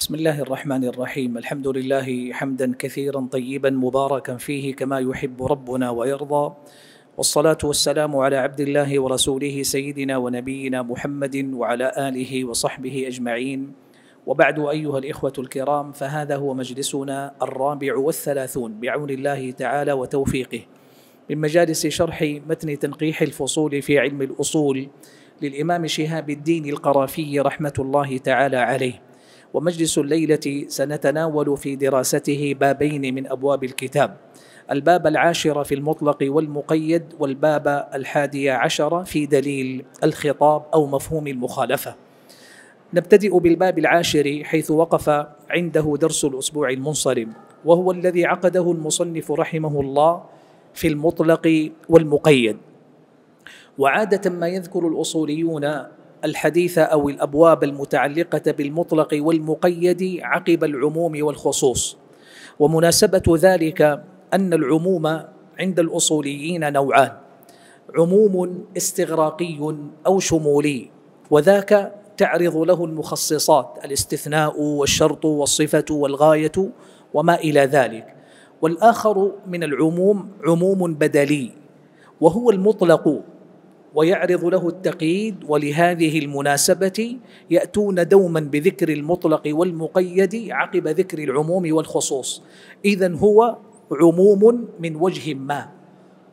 بسم الله الرحمن الرحيم الحمد لله حمدا كثيرا طيبا مباركا فيه كما يحب ربنا ويرضى والصلاة والسلام على عبد الله ورسوله سيدنا ونبينا محمد وعلى آله وصحبه أجمعين وبعد أيها الإخوة الكرام فهذا هو مجلسنا الرابع والثلاثون بعون الله تعالى وتوفيقه من مجالس شرح متن تنقيح الفصول في علم الأصول للإمام شهاب الدين القرافي رحمة الله تعالى عليه ومجلس الليلة سنتناول في دراسته بابين من أبواب الكتاب الباب العاشر في المطلق والمقيد والباب الحادي عشر في دليل الخطاب أو مفهوم المخالفة نبتدئ بالباب العاشر حيث وقف عنده درس الأسبوع المنصرم وهو الذي عقده المصنف رحمه الله في المطلق والمقيد وعادة ما يذكر الأصوليون الحديث او الابواب المتعلقه بالمطلق والمقيد عقب العموم والخصوص ومناسبه ذلك ان العموم عند الاصوليين نوعان عموم استغراقي او شمولي وذاك تعرض له المخصصات الاستثناء والشرط والصفه والغايه وما الى ذلك والاخر من العموم عموم بدلي وهو المطلق ويعرض له التقييد ولهذه المناسبة يأتون دوما بذكر المطلق والمقيد عقب ذكر العموم والخصوص إذا هو عموم من وجه ما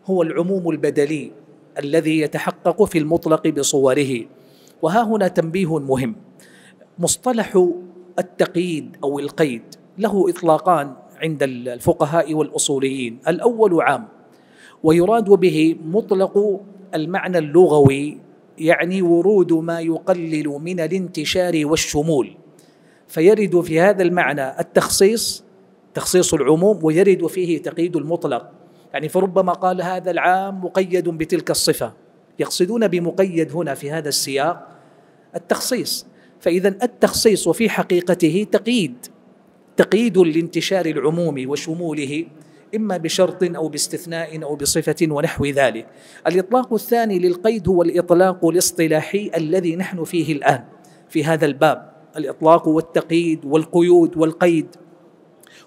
هو العموم البدلي الذي يتحقق في المطلق بصوره وها هنا تنبيه مهم مصطلح التقييد أو القيد له إطلاقان عند الفقهاء والأصوليين الأول عام ويراد به مطلق المعنى اللغوي يعني ورود ما يقلل من الانتشار والشمول فيرد في هذا المعنى التخصيص تخصيص العموم ويرد فيه تقييد المطلق يعني فربما قال هذا العام مقيد بتلك الصفة يقصدون بمقيد هنا في هذا السياق التخصيص فإذا التخصيص في حقيقته تقييد تقييد لانتشار العموم وشموله إما بشرط أو باستثناء أو بصفة ونحو ذلك الإطلاق الثاني للقيد هو الإطلاق الاصطلاحي الذي نحن فيه الآن في هذا الباب الإطلاق والتقييد والقيود والقيد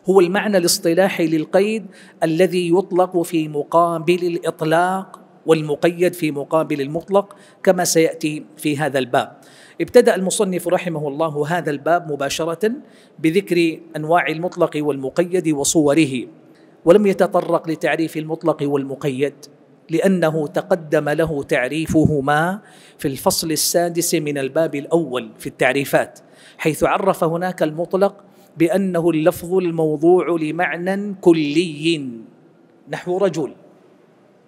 هو المعنى الاصطلاحي للقيد الذي يطلق في مقابل الإطلاق والمقيد في مقابل المطلق كما سياتي في هذا الباب. ابتدا المصنف رحمه الله هذا الباب مباشره بذكر انواع المطلق والمقيد وصوره ولم يتطرق لتعريف المطلق والمقيد لانه تقدم له تعريفهما في الفصل السادس من الباب الاول في التعريفات حيث عرف هناك المطلق بانه اللفظ الموضوع لمعنى كلي نحو رجل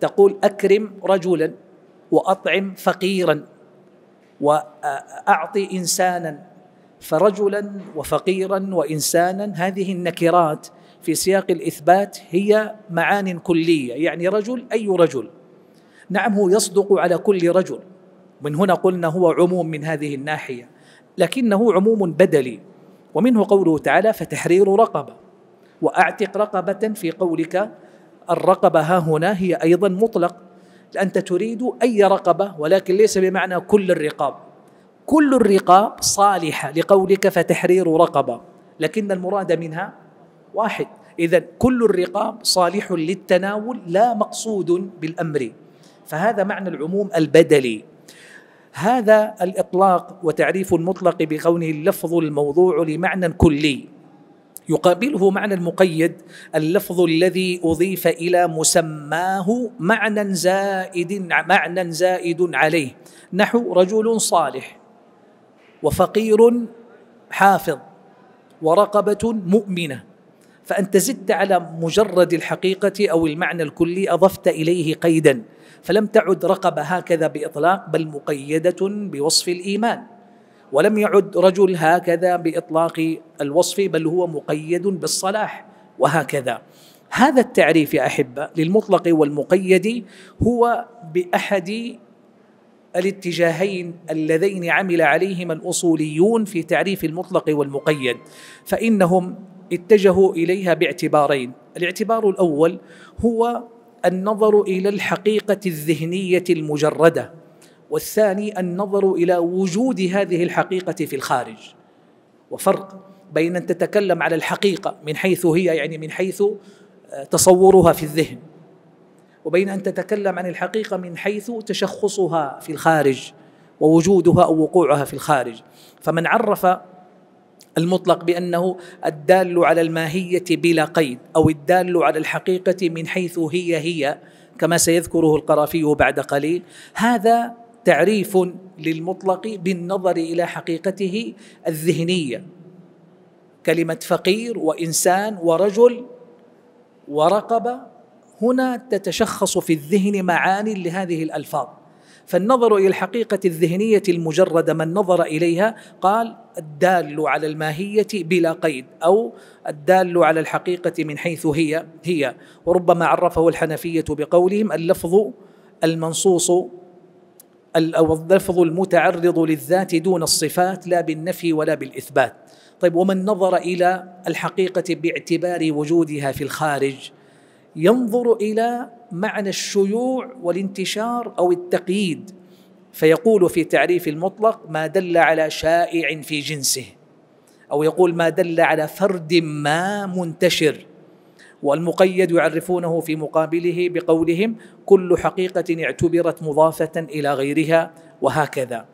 تقول اكرم رجلا واطعم فقيرا واعطي انسانا فرجلا وفقيرا وانسانا هذه النكرات في سياق الإثبات هي معان كلية يعني رجل أي رجل نعم هو يصدق على كل رجل من هنا قلنا هو عموم من هذه الناحية لكنه عموم بدلي ومنه قوله تعالى فتحرير رقبة وأعتق رقبة في قولك الرقبة ها هنا هي أيضا مطلق أنت تريد أي رقبة ولكن ليس بمعنى كل الرقاب كل الرقاب صالحة لقولك فتحرير رقبة لكن المراد منها واحد إذا كل الرقاب صالح للتناول لا مقصود بالأمر فهذا معنى العموم البدلي هذا الإطلاق وتعريف المطلق بقوله اللفظ الموضوع لمعنى كلي يقابله معنى المقيد اللفظ الذي أضيف إلى مسماه معنى زائد معنى زائد عليه نحو رجل صالح وفقير حافظ ورقبة مؤمنة فأنت زدت على مجرد الحقيقة أو المعنى الكلي أضفت إليه قيدا فلم تعد رقبة هكذا بإطلاق بل مقيدة بوصف الإيمان ولم يعد رجل هكذا بإطلاق الوصف بل هو مقيد بالصلاح وهكذا هذا التعريف يا أحبة للمطلق والمقيد هو بأحد الاتجاهين اللذين عمل عليهما الاصوليون في تعريف المطلق والمقيد فانهم اتجهوا اليها باعتبارين الاعتبار الاول هو النظر الى الحقيقه الذهنيه المجرده والثاني النظر الى وجود هذه الحقيقه في الخارج وفرق بين ان تتكلم على الحقيقه من حيث هي يعني من حيث آه، تصورها في الذهن وبين ان تتكلم عن الحقيقه من حيث تشخصها في الخارج ووجودها او وقوعها في الخارج فمن عرف المطلق بانه الدال على الماهيه بلا قيد او الدال على الحقيقه من حيث هي هي كما سيذكره القرافي بعد قليل هذا تعريف للمطلق بالنظر الى حقيقته الذهنيه كلمه فقير وانسان ورجل ورقبه هنا تتشخص في الذهن معاني لهذه الالفاظ فالنظر الى الحقيقه الذهنيه المجرده من نظر اليها قال الدال على الماهيه بلا قيد او الدال على الحقيقه من حيث هي هي وربما عرفه الحنفيه بقولهم اللفظ المنصوص او اللفظ المتعرض للذات دون الصفات لا بالنفي ولا بالاثبات طيب ومن نظر الى الحقيقه باعتبار وجودها في الخارج ينظر الى معنى الشيوع والانتشار او التقييد فيقول في تعريف المطلق ما دل على شائع في جنسه او يقول ما دل على فرد ما منتشر والمقيد يعرفونه في مقابله بقولهم كل حقيقه اعتبرت مضافه الى غيرها وهكذا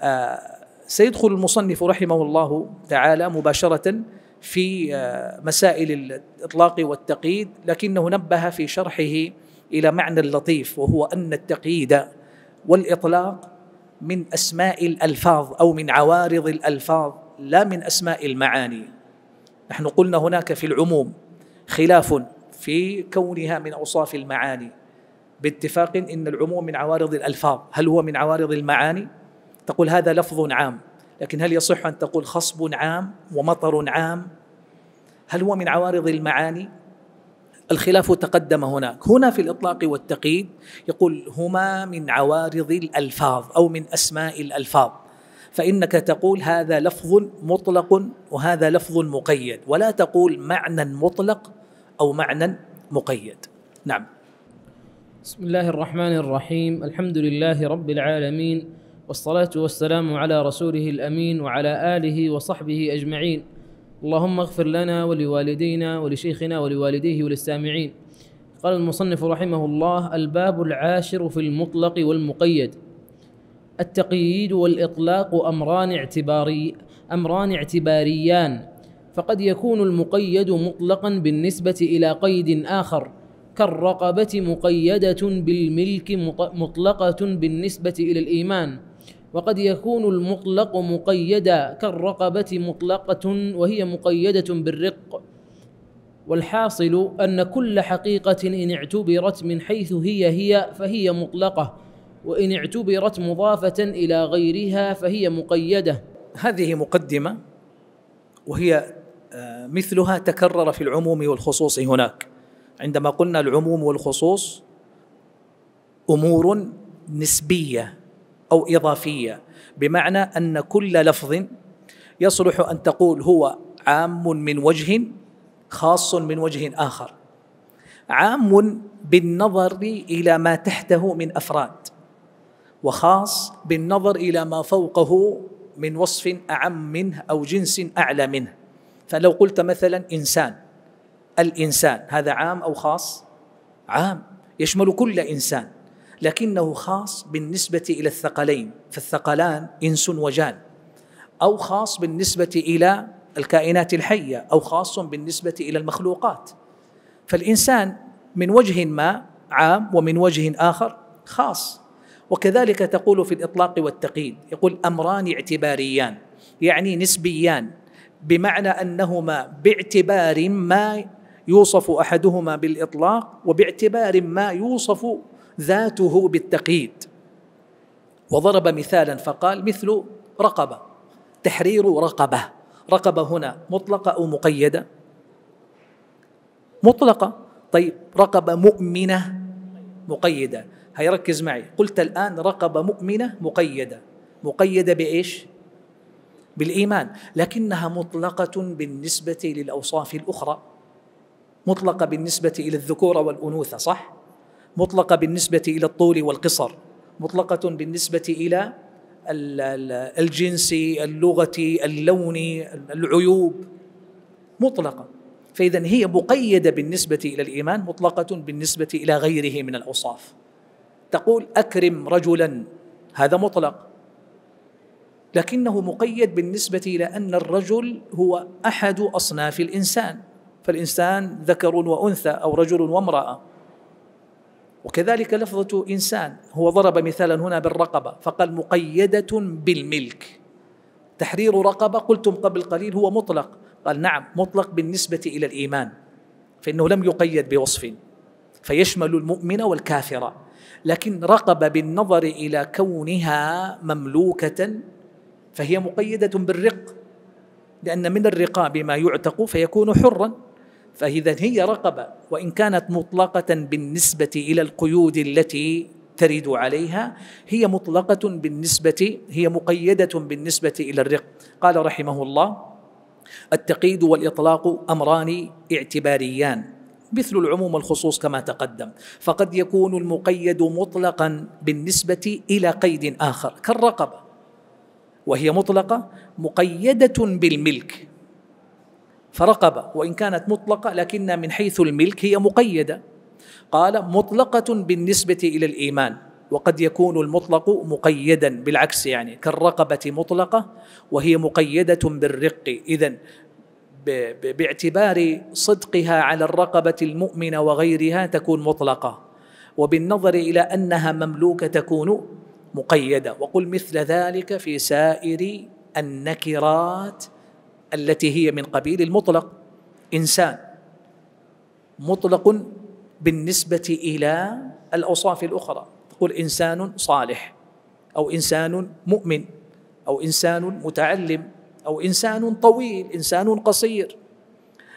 آه، سيدخل المصنف رحمه الله تعالى مباشره في آه، مسائل الاطلاق والتقييد لكنه نبه في شرحه الى معنى لطيف وهو ان التقييد والاطلاق من اسماء الالفاظ او من عوارض الالفاظ لا من اسماء المعاني نحن قلنا هناك في العموم خلاف في كونها من اوصاف المعاني باتفاق ان العموم من عوارض الالفاظ هل هو من عوارض المعاني تقول هذا لفظ عام لكن هل يصح ان تقول خصب عام ومطر عام هل هو من عوارض المعاني الخلاف تقدم هناك هنا في الإطلاق والتقييد يقول هما من عوارض الألفاظ أو من أسماء الألفاظ فإنك تقول هذا لفظ مطلق وهذا لفظ مقيد ولا تقول معنى مطلق أو معنى مقيد نعم بسم الله الرحمن الرحيم الحمد لله رب العالمين والصلاة والسلام على رسوله الأمين وعلى آله وصحبه أجمعين اللهم اغفر لنا ولوالدينا ولشيخنا ولوالديه وللسامعين قال المصنف رحمه الله الباب العاشر في المطلق والمقيد التقييد والإطلاق أمران اعتباري أمران اعتباريان فقد يكون المقيد مطلقا بالنسبة إلى قيد آخر كالرقبة مقيدة بالملك مطلقة بالنسبة إلى الإيمان وقد يكون المطلق مقيدا كالرقبة مطلقة وهي مقيدة بالرق والحاصل أن كل حقيقة إن اعتبرت من حيث هي هي فهي مطلقة وإن اعتبرت مضافة إلى غيرها فهي مقيدة هذه مقدمة وهي آه، مثلها تكرر في العموم والخصوص هناك عندما قلنا العموم والخصوص أمور نسبية أو إضافية بمعنى أن كل لفظ يصلح أن تقول هو عام من وجه خاص من وجه آخر عام بالنظر إلى ما تحته من أفراد وخاص بالنظر إلى ما فوقه من وصف أعم منه أو جنس أعلى منه فلو قلت مثلا إنسان الإنسان هذا عام أو خاص؟ عام يشمل كل إنسان لكنه خاص بالنسبة إلى الثقلين فالثقلان إنس وجان أو خاص بالنسبة إلى الكائنات الحية أو خاص بالنسبة إلى المخلوقات فالإنسان من وجه ما عام ومن وجه آخر خاص وكذلك تقول في الإطلاق والتقييد يقول أمران اعتباريان يعني نسبيان بمعنى أنهما باعتبار ما يوصف أحدهما بالإطلاق وباعتبار ما يوصف ذاته بالتقييد وضرب مثالا فقال مثل رقبه تحرير رقبه رقبه هنا مطلقه او مقيده مطلقه طيب رقبه مؤمنه مقيده هيركز معي قلت الان رقبه مؤمنه مقيده مقيده بايش بالايمان لكنها مطلقه بالنسبه للاوصاف الاخرى مطلقه بالنسبه الى الذكور والانوثه صح مطلقة بالنسبة إلى الطول والقصر مطلقة بالنسبة إلى الجنس اللغة اللون العيوب مطلقة فإذا هي مقيدة بالنسبة إلى الإيمان مطلقة بالنسبة إلى غيره من الأوصاف تقول أكرم رجلا هذا مطلق لكنه مقيد بالنسبة إلى أن الرجل هو أحد أصناف الإنسان فالإنسان ذكر وأنثى أو رجل وامرأة وكذلك لفظة إنسان هو ضرب مثالا هنا بالرقبة فقال مقيدة بالملك تحرير رقبة قلتم قبل قليل هو مطلق قال نعم مطلق بالنسبة إلى الإيمان فإنه لم يقيد بوصف فيشمل المؤمن والكافر لكن رقبة بالنظر إلى كونها مملوكة فهي مقيدة بالرق لأن من الرقاب ما يعتق فيكون حرا فإذا هي رقبة وإن كانت مطلقة بالنسبة إلى القيود التي ترد عليها هي مطلقة بالنسبة هي مقيدة بالنسبة إلى الرق قال رحمه الله التقييد والإطلاق أمران اعتباريان مثل العموم والخصوص كما تقدم فقد يكون المقيد مطلقا بالنسبة إلى قيد آخر كالرقبة وهي مطلقة مقيدة بالملك فرقبة وإن كانت مطلقة لكن من حيث الملك هي مقيدة قال مطلقة بالنسبة إلى الإيمان وقد يكون المطلق مقيدا بالعكس يعني كالرقبة مطلقة وهي مقيدة بالرق إذا باعتبار صدقها على الرقبة المؤمنة وغيرها تكون مطلقة وبالنظر إلى أنها مملوكة تكون مقيدة وقل مثل ذلك في سائر النكرات التي هي من قبيل المطلق انسان مطلق بالنسبه الى الاوصاف الاخرى تقول انسان صالح او انسان مؤمن او انسان متعلم او انسان طويل انسان قصير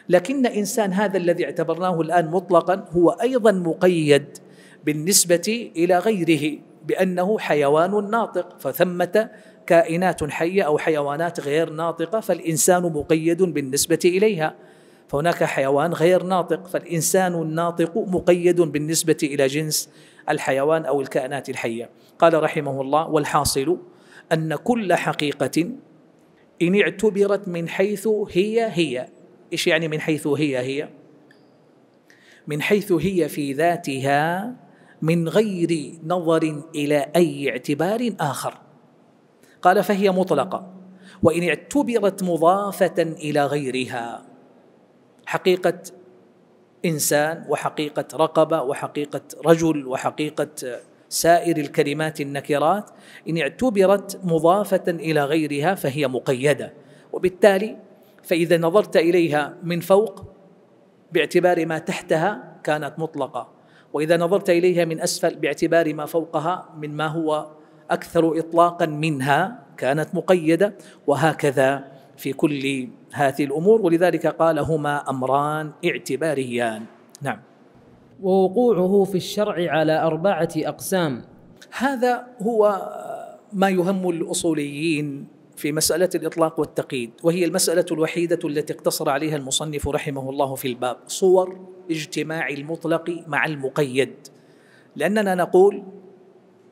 لكن انسان هذا الذي اعتبرناه الان مطلقا هو ايضا مقيد بالنسبه الى غيره بانه حيوان ناطق فثمه كائنات حيه او حيوانات غير ناطقه فالانسان مقيد بالنسبه اليها فهناك حيوان غير ناطق فالانسان الناطق مقيد بالنسبه الى جنس الحيوان او الكائنات الحيه قال رحمه الله والحاصل ان كل حقيقه ان اعتبرت من حيث هي هي ايش يعني من حيث هي هي من حيث هي في ذاتها من غير نظر الى اي اعتبار اخر قال فهي مطلقة وإن اعتبرت مضافة إلى غيرها حقيقة إنسان وحقيقة رقبة وحقيقة رجل وحقيقة سائر الكلمات النكرات إن اعتبرت مضافة إلى غيرها فهي مقيدة وبالتالي فإذا نظرت إليها من فوق باعتبار ما تحتها كانت مطلقة وإذا نظرت إليها من أسفل باعتبار ما فوقها من ما هو أكثر إطلاقا منها كانت مقيدة وهكذا في كل هذه الأمور ولذلك قال هما أمران اعتباريان نعم ووقوعه في الشرع على أربعة أقسام هذا هو ما يهم الأصوليين في مسألة الإطلاق والتقييد وهي المسألة الوحيدة التي اقتصر عليها المصنف رحمه الله في الباب صور اجتماع المطلق مع المقيد لأننا نقول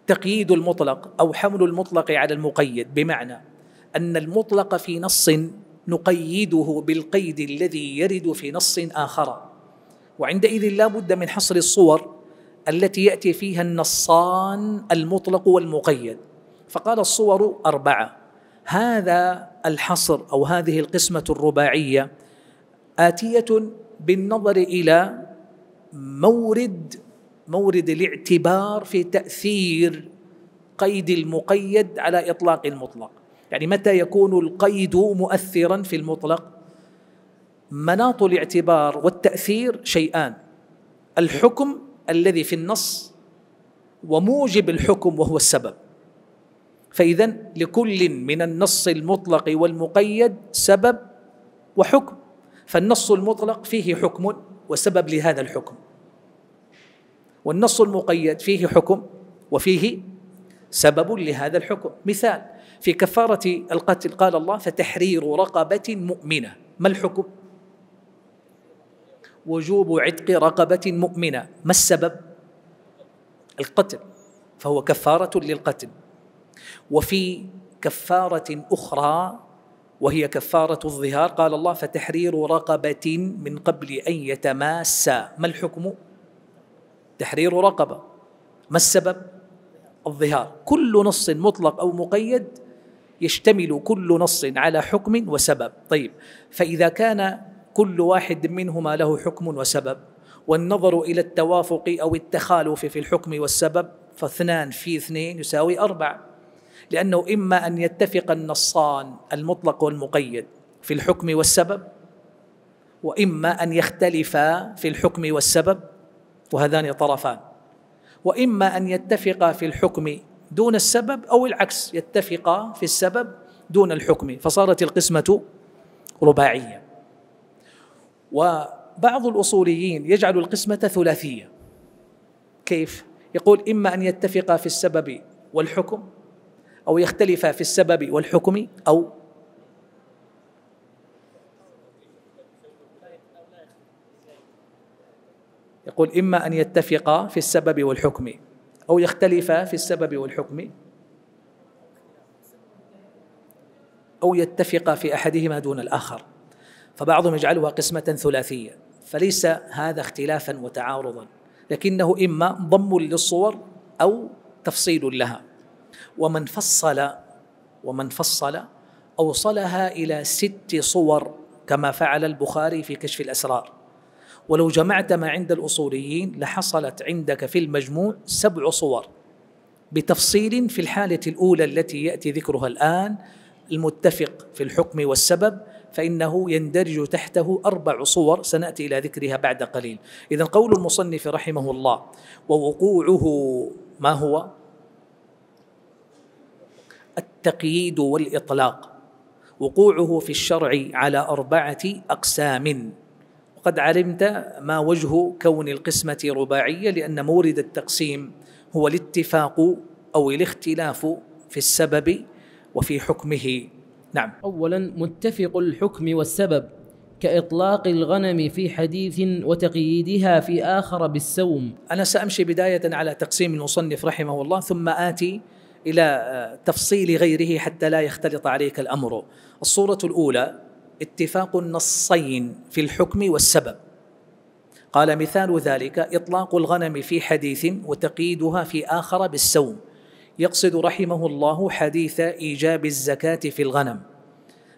تقييد المطلق او حمل المطلق على المقيد بمعنى ان المطلق في نص نقيده بالقيد الذي يرد في نص اخر وعندئذ لا بد من حصر الصور التي ياتي فيها النصان المطلق والمقيد فقال الصور اربعه هذا الحصر او هذه القسمه الرباعيه اتيه بالنظر الى مورد مورد الاعتبار في تاثير قيد المقيد على اطلاق المطلق يعني متى يكون القيد مؤثرا في المطلق مناط الاعتبار والتاثير شيئان الحكم الذي في النص وموجب الحكم وهو السبب فاذا لكل من النص المطلق والمقيد سبب وحكم فالنص المطلق فيه حكم وسبب لهذا الحكم والنص المقيد فيه حكم وفيه سبب لهذا الحكم مثال في كفارة القتل قال الله فتحرير رقبة مؤمنة ما الحكم؟ وجوب عتق رقبة مؤمنة ما السبب؟ القتل فهو كفارة للقتل وفي كفارة أخرى وهي كفارة الظهار قال الله فتحرير رقبة من قبل أن يتماسا ما الحكم؟ تحرير رقبه ما السبب الظهار كل نص مطلق او مقيد يشتمل كل نص على حكم وسبب طيب فاذا كان كل واحد منهما له حكم وسبب والنظر الى التوافق او التخالف في الحكم والسبب فاثنان في اثنين يساوي اربعه لانه اما ان يتفق النصان المطلق والمقيد في الحكم والسبب واما ان يختلفا في الحكم والسبب وهذان طرفان واما ان يتفقا في الحكم دون السبب او العكس يتفقا في السبب دون الحكم فصارت القسمه رباعيه وبعض الاصوليين يجعل القسمه ثلاثيه كيف يقول اما ان يتفقا في السبب والحكم او يختلفا في السبب والحكم او يقول إما أن يتفقا في السبب والحكم أو يختلفا في السبب والحكم أو يتفقا في أحدهما دون الآخر فبعضهم يجعلها قسمة ثلاثية فليس هذا اختلافا وتعارضا لكنه إما ضم للصور أو تفصيل لها ومن فصل ومن فصل أوصلها إلى ست صور كما فعل البخاري في كشف الأسرار ولو جمعت ما عند الأصوليين لحصلت عندك في المجموع سبع صور بتفصيل في الحالة الأولى التي يأتي ذكرها الآن المتفق في الحكم والسبب فإنه يندرج تحته أربع صور سنأتي إلى ذكرها بعد قليل إذا قول المصنف رحمه الله ووقوعه ما هو التقييد والإطلاق وقوعه في الشرع على أربعة أقسام وقد علمت ما وجه كون القسمة رباعية لأن مورد التقسيم هو الاتفاق أو الاختلاف في السبب وفي حكمه نعم أولا متفق الحكم والسبب كإطلاق الغنم في حديث وتقييدها في آخر بالسوم أنا سأمشي بداية على تقسيم المصنف رحمه الله ثم آتي إلى تفصيل غيره حتى لا يختلط عليك الأمر الصورة الأولى اتفاق النصين في الحكم والسبب قال مثال ذلك اطلاق الغنم في حديث وتقييدها في اخر بالسوم يقصد رحمه الله حديث ايجاب الزكاه في الغنم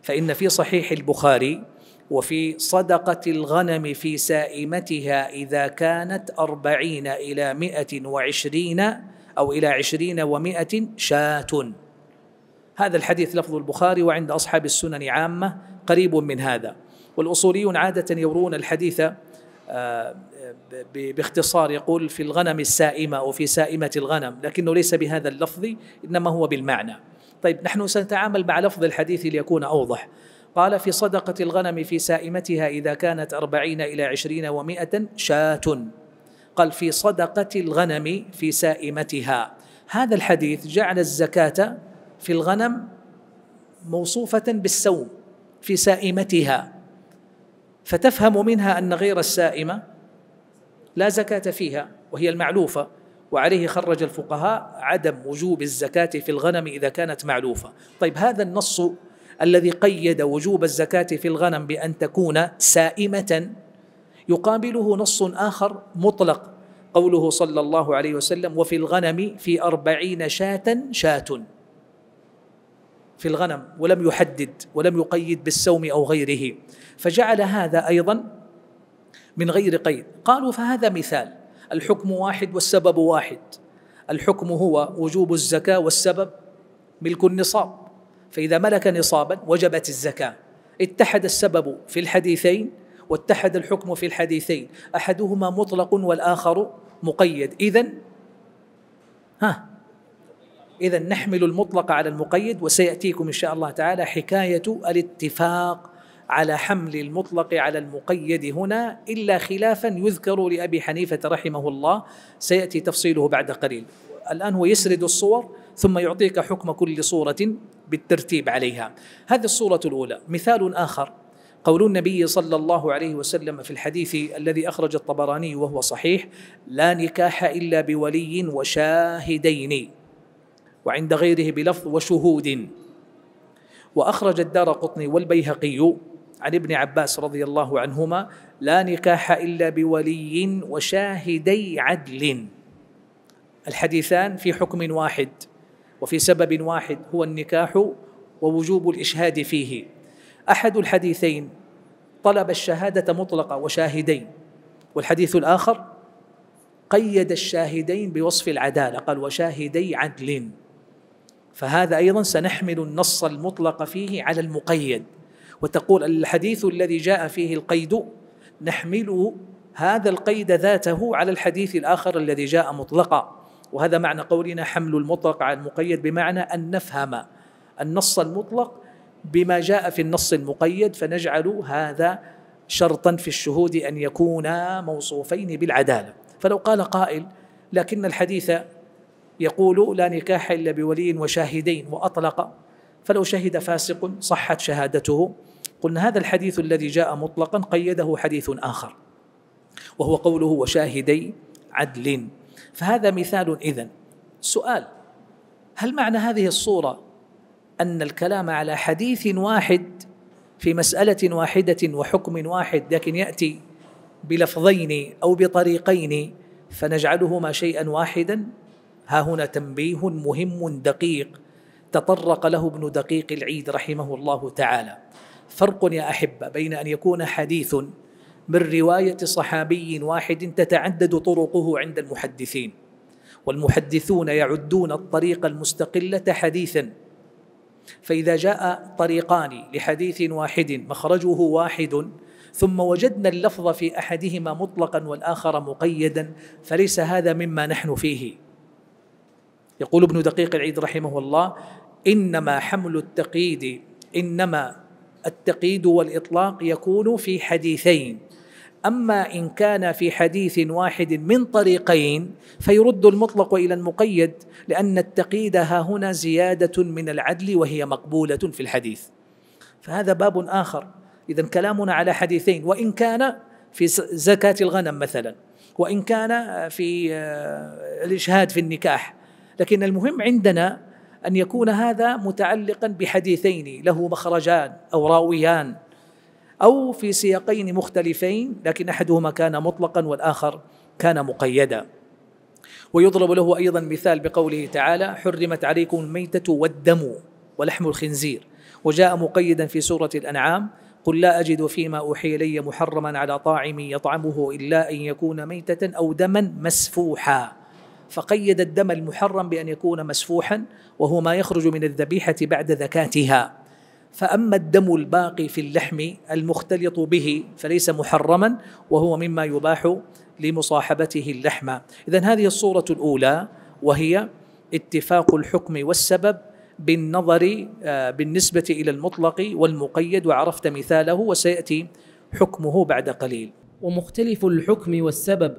فان في صحيح البخاري وفي صدقة الغنم في سائمتها إذا كانت أربعين إلى مئة وعشرين أو إلى عشرين ومئة شاة هذا الحديث لفظ البخاري وعند أصحاب السنن عامة قريب من هذا والأصوليون عادة يرون الحديث آه، باختصار يقول في الغنم السائمة أو في سائمة الغنم لكنه ليس بهذا اللفظ إنما هو بالمعنى طيب نحن سنتعامل مع لفظ الحديث ليكون أوضح قال في صدقة الغنم في سائمتها إذا كانت أربعين إلى عشرين ومائة شاة قال في صدقة الغنم في سائمتها هذا الحديث جعل الزكاة في الغنم موصوفة بالسوم في سائمتها فتفهم منها أن غير السائمة لا زكاة فيها وهي المعلوفة وعليه خرج الفقهاء عدم وجوب الزكاة في الغنم إذا كانت معلوفة طيب هذا النص الذي قيد وجوب الزكاة في الغنم بأن تكون سائمة يقابله نص آخر مطلق قوله صلى الله عليه وسلم وفي الغنم في أربعين شاة شاة في الغنم ولم يحدد ولم يقيد بالسوم او غيره فجعل هذا ايضا من غير قيد قالوا فهذا مثال الحكم واحد والسبب واحد الحكم هو وجوب الزكاه والسبب ملك النصاب فاذا ملك نصابا وجبت الزكاه اتحد السبب في الحديثين واتحد الحكم في الحديثين احدهما مطلق والاخر مقيد اذا ها إذا نحمل المطلق على المقيد وسيأتيكم إن شاء الله تعالى حكاية الاتفاق على حمل المطلق على المقيد هنا إلا خلافا يذكر لأبي حنيفة رحمه الله سيأتي تفصيله بعد قليل الآن هو يسرد الصور ثم يعطيك حكم كل صورة بالترتيب عليها هذه الصورة الأولى مثال آخر قول النبي صلى الله عليه وسلم في الحديث الذي أخرج الطبراني وهو صحيح لا نكاح إلا بولي وشاهدين وعند غيره بلفظ وشهود وأخرج الدار قطني والبيهقي عن ابن عباس رضي الله عنهما لا نكاح إلا بولي وشاهدي عدل الحديثان في حكم واحد وفي سبب واحد هو النكاح ووجوب الإشهاد فيه أحد الحديثين طلب الشهادة مطلقة وشاهدين والحديث الآخر قيد الشاهدين بوصف العدالة قال وشاهدي عدل فهذا ايضا سنحمل النص المطلق فيه على المقيد وتقول الحديث الذي جاء فيه القيد نحمل هذا القيد ذاته على الحديث الاخر الذي جاء مطلقا وهذا معنى قولنا حمل المطلق على المقيد بمعنى ان نفهم النص المطلق بما جاء في النص المقيد فنجعل هذا شرطا في الشهود ان يكونا موصوفين بالعداله فلو قال قائل لكن الحديث يقول لا نكاح إلا بولي وشاهدين وأطلق فلو شهد فاسق صحت شهادته قلنا هذا الحديث الذي جاء مطلقا قيده حديث آخر وهو قوله وشاهدي عدل فهذا مثال إذن سؤال هل معنى هذه الصورة أن الكلام على حديث واحد في مسألة واحدة وحكم واحد لكن يأتي بلفظين أو بطريقين فنجعلهما شيئا واحدا ها هنا تنبيه مهم دقيق تطرق له ابن دقيق العيد رحمه الله تعالى فرق يا أحبة بين أن يكون حديث من رواية صحابي واحد تتعدد طرقه عند المحدثين والمحدثون يعدون الطريق المستقلة حديثا فإذا جاء طريقان لحديث واحد مخرجه واحد ثم وجدنا اللفظ في أحدهما مطلقا والآخر مقيدا فليس هذا مما نحن فيه يقول ابن دقيق العيد رحمه الله إنما حمل التقييد إنما التقييد والإطلاق يكون في حديثين أما إن كان في حديث واحد من طريقين فيرد المطلق إلى المقيد لأن التقييد ها هنا زيادة من العدل وهي مقبولة في الحديث فهذا باب آخر إذا كلامنا على حديثين وإن كان في زكاة الغنم مثلا وإن كان في آه، الإشهاد في النكاح لكن المهم عندنا أن يكون هذا متعلقا بحديثين له مخرجان أو راويان أو في سياقين مختلفين لكن أحدهما كان مطلقا والآخر كان مقيدا ويضرب له أيضا مثال بقوله تعالى حرمت عليكم الميتة والدم ولحم الخنزير وجاء مقيدا في سورة الأنعام قل لا أجد فيما أوحي إلي محرما على طاعم يطعمه إلا أن يكون ميتة أو دما مسفوحا فقيد الدم المحرم بأن يكون مسفوحا وهو ما يخرج من الذبيحة بعد ذكاتها فأما الدم الباقي في اللحم المختلط به فليس محرما وهو مما يباح لمصاحبته اللحم إذا هذه الصورة الأولى وهي اتفاق الحكم والسبب بالنظر آه، بالنسبة إلى المطلق والمقيد وعرفت مثاله وسيأتي حكمه بعد قليل ومختلف الحكم والسبب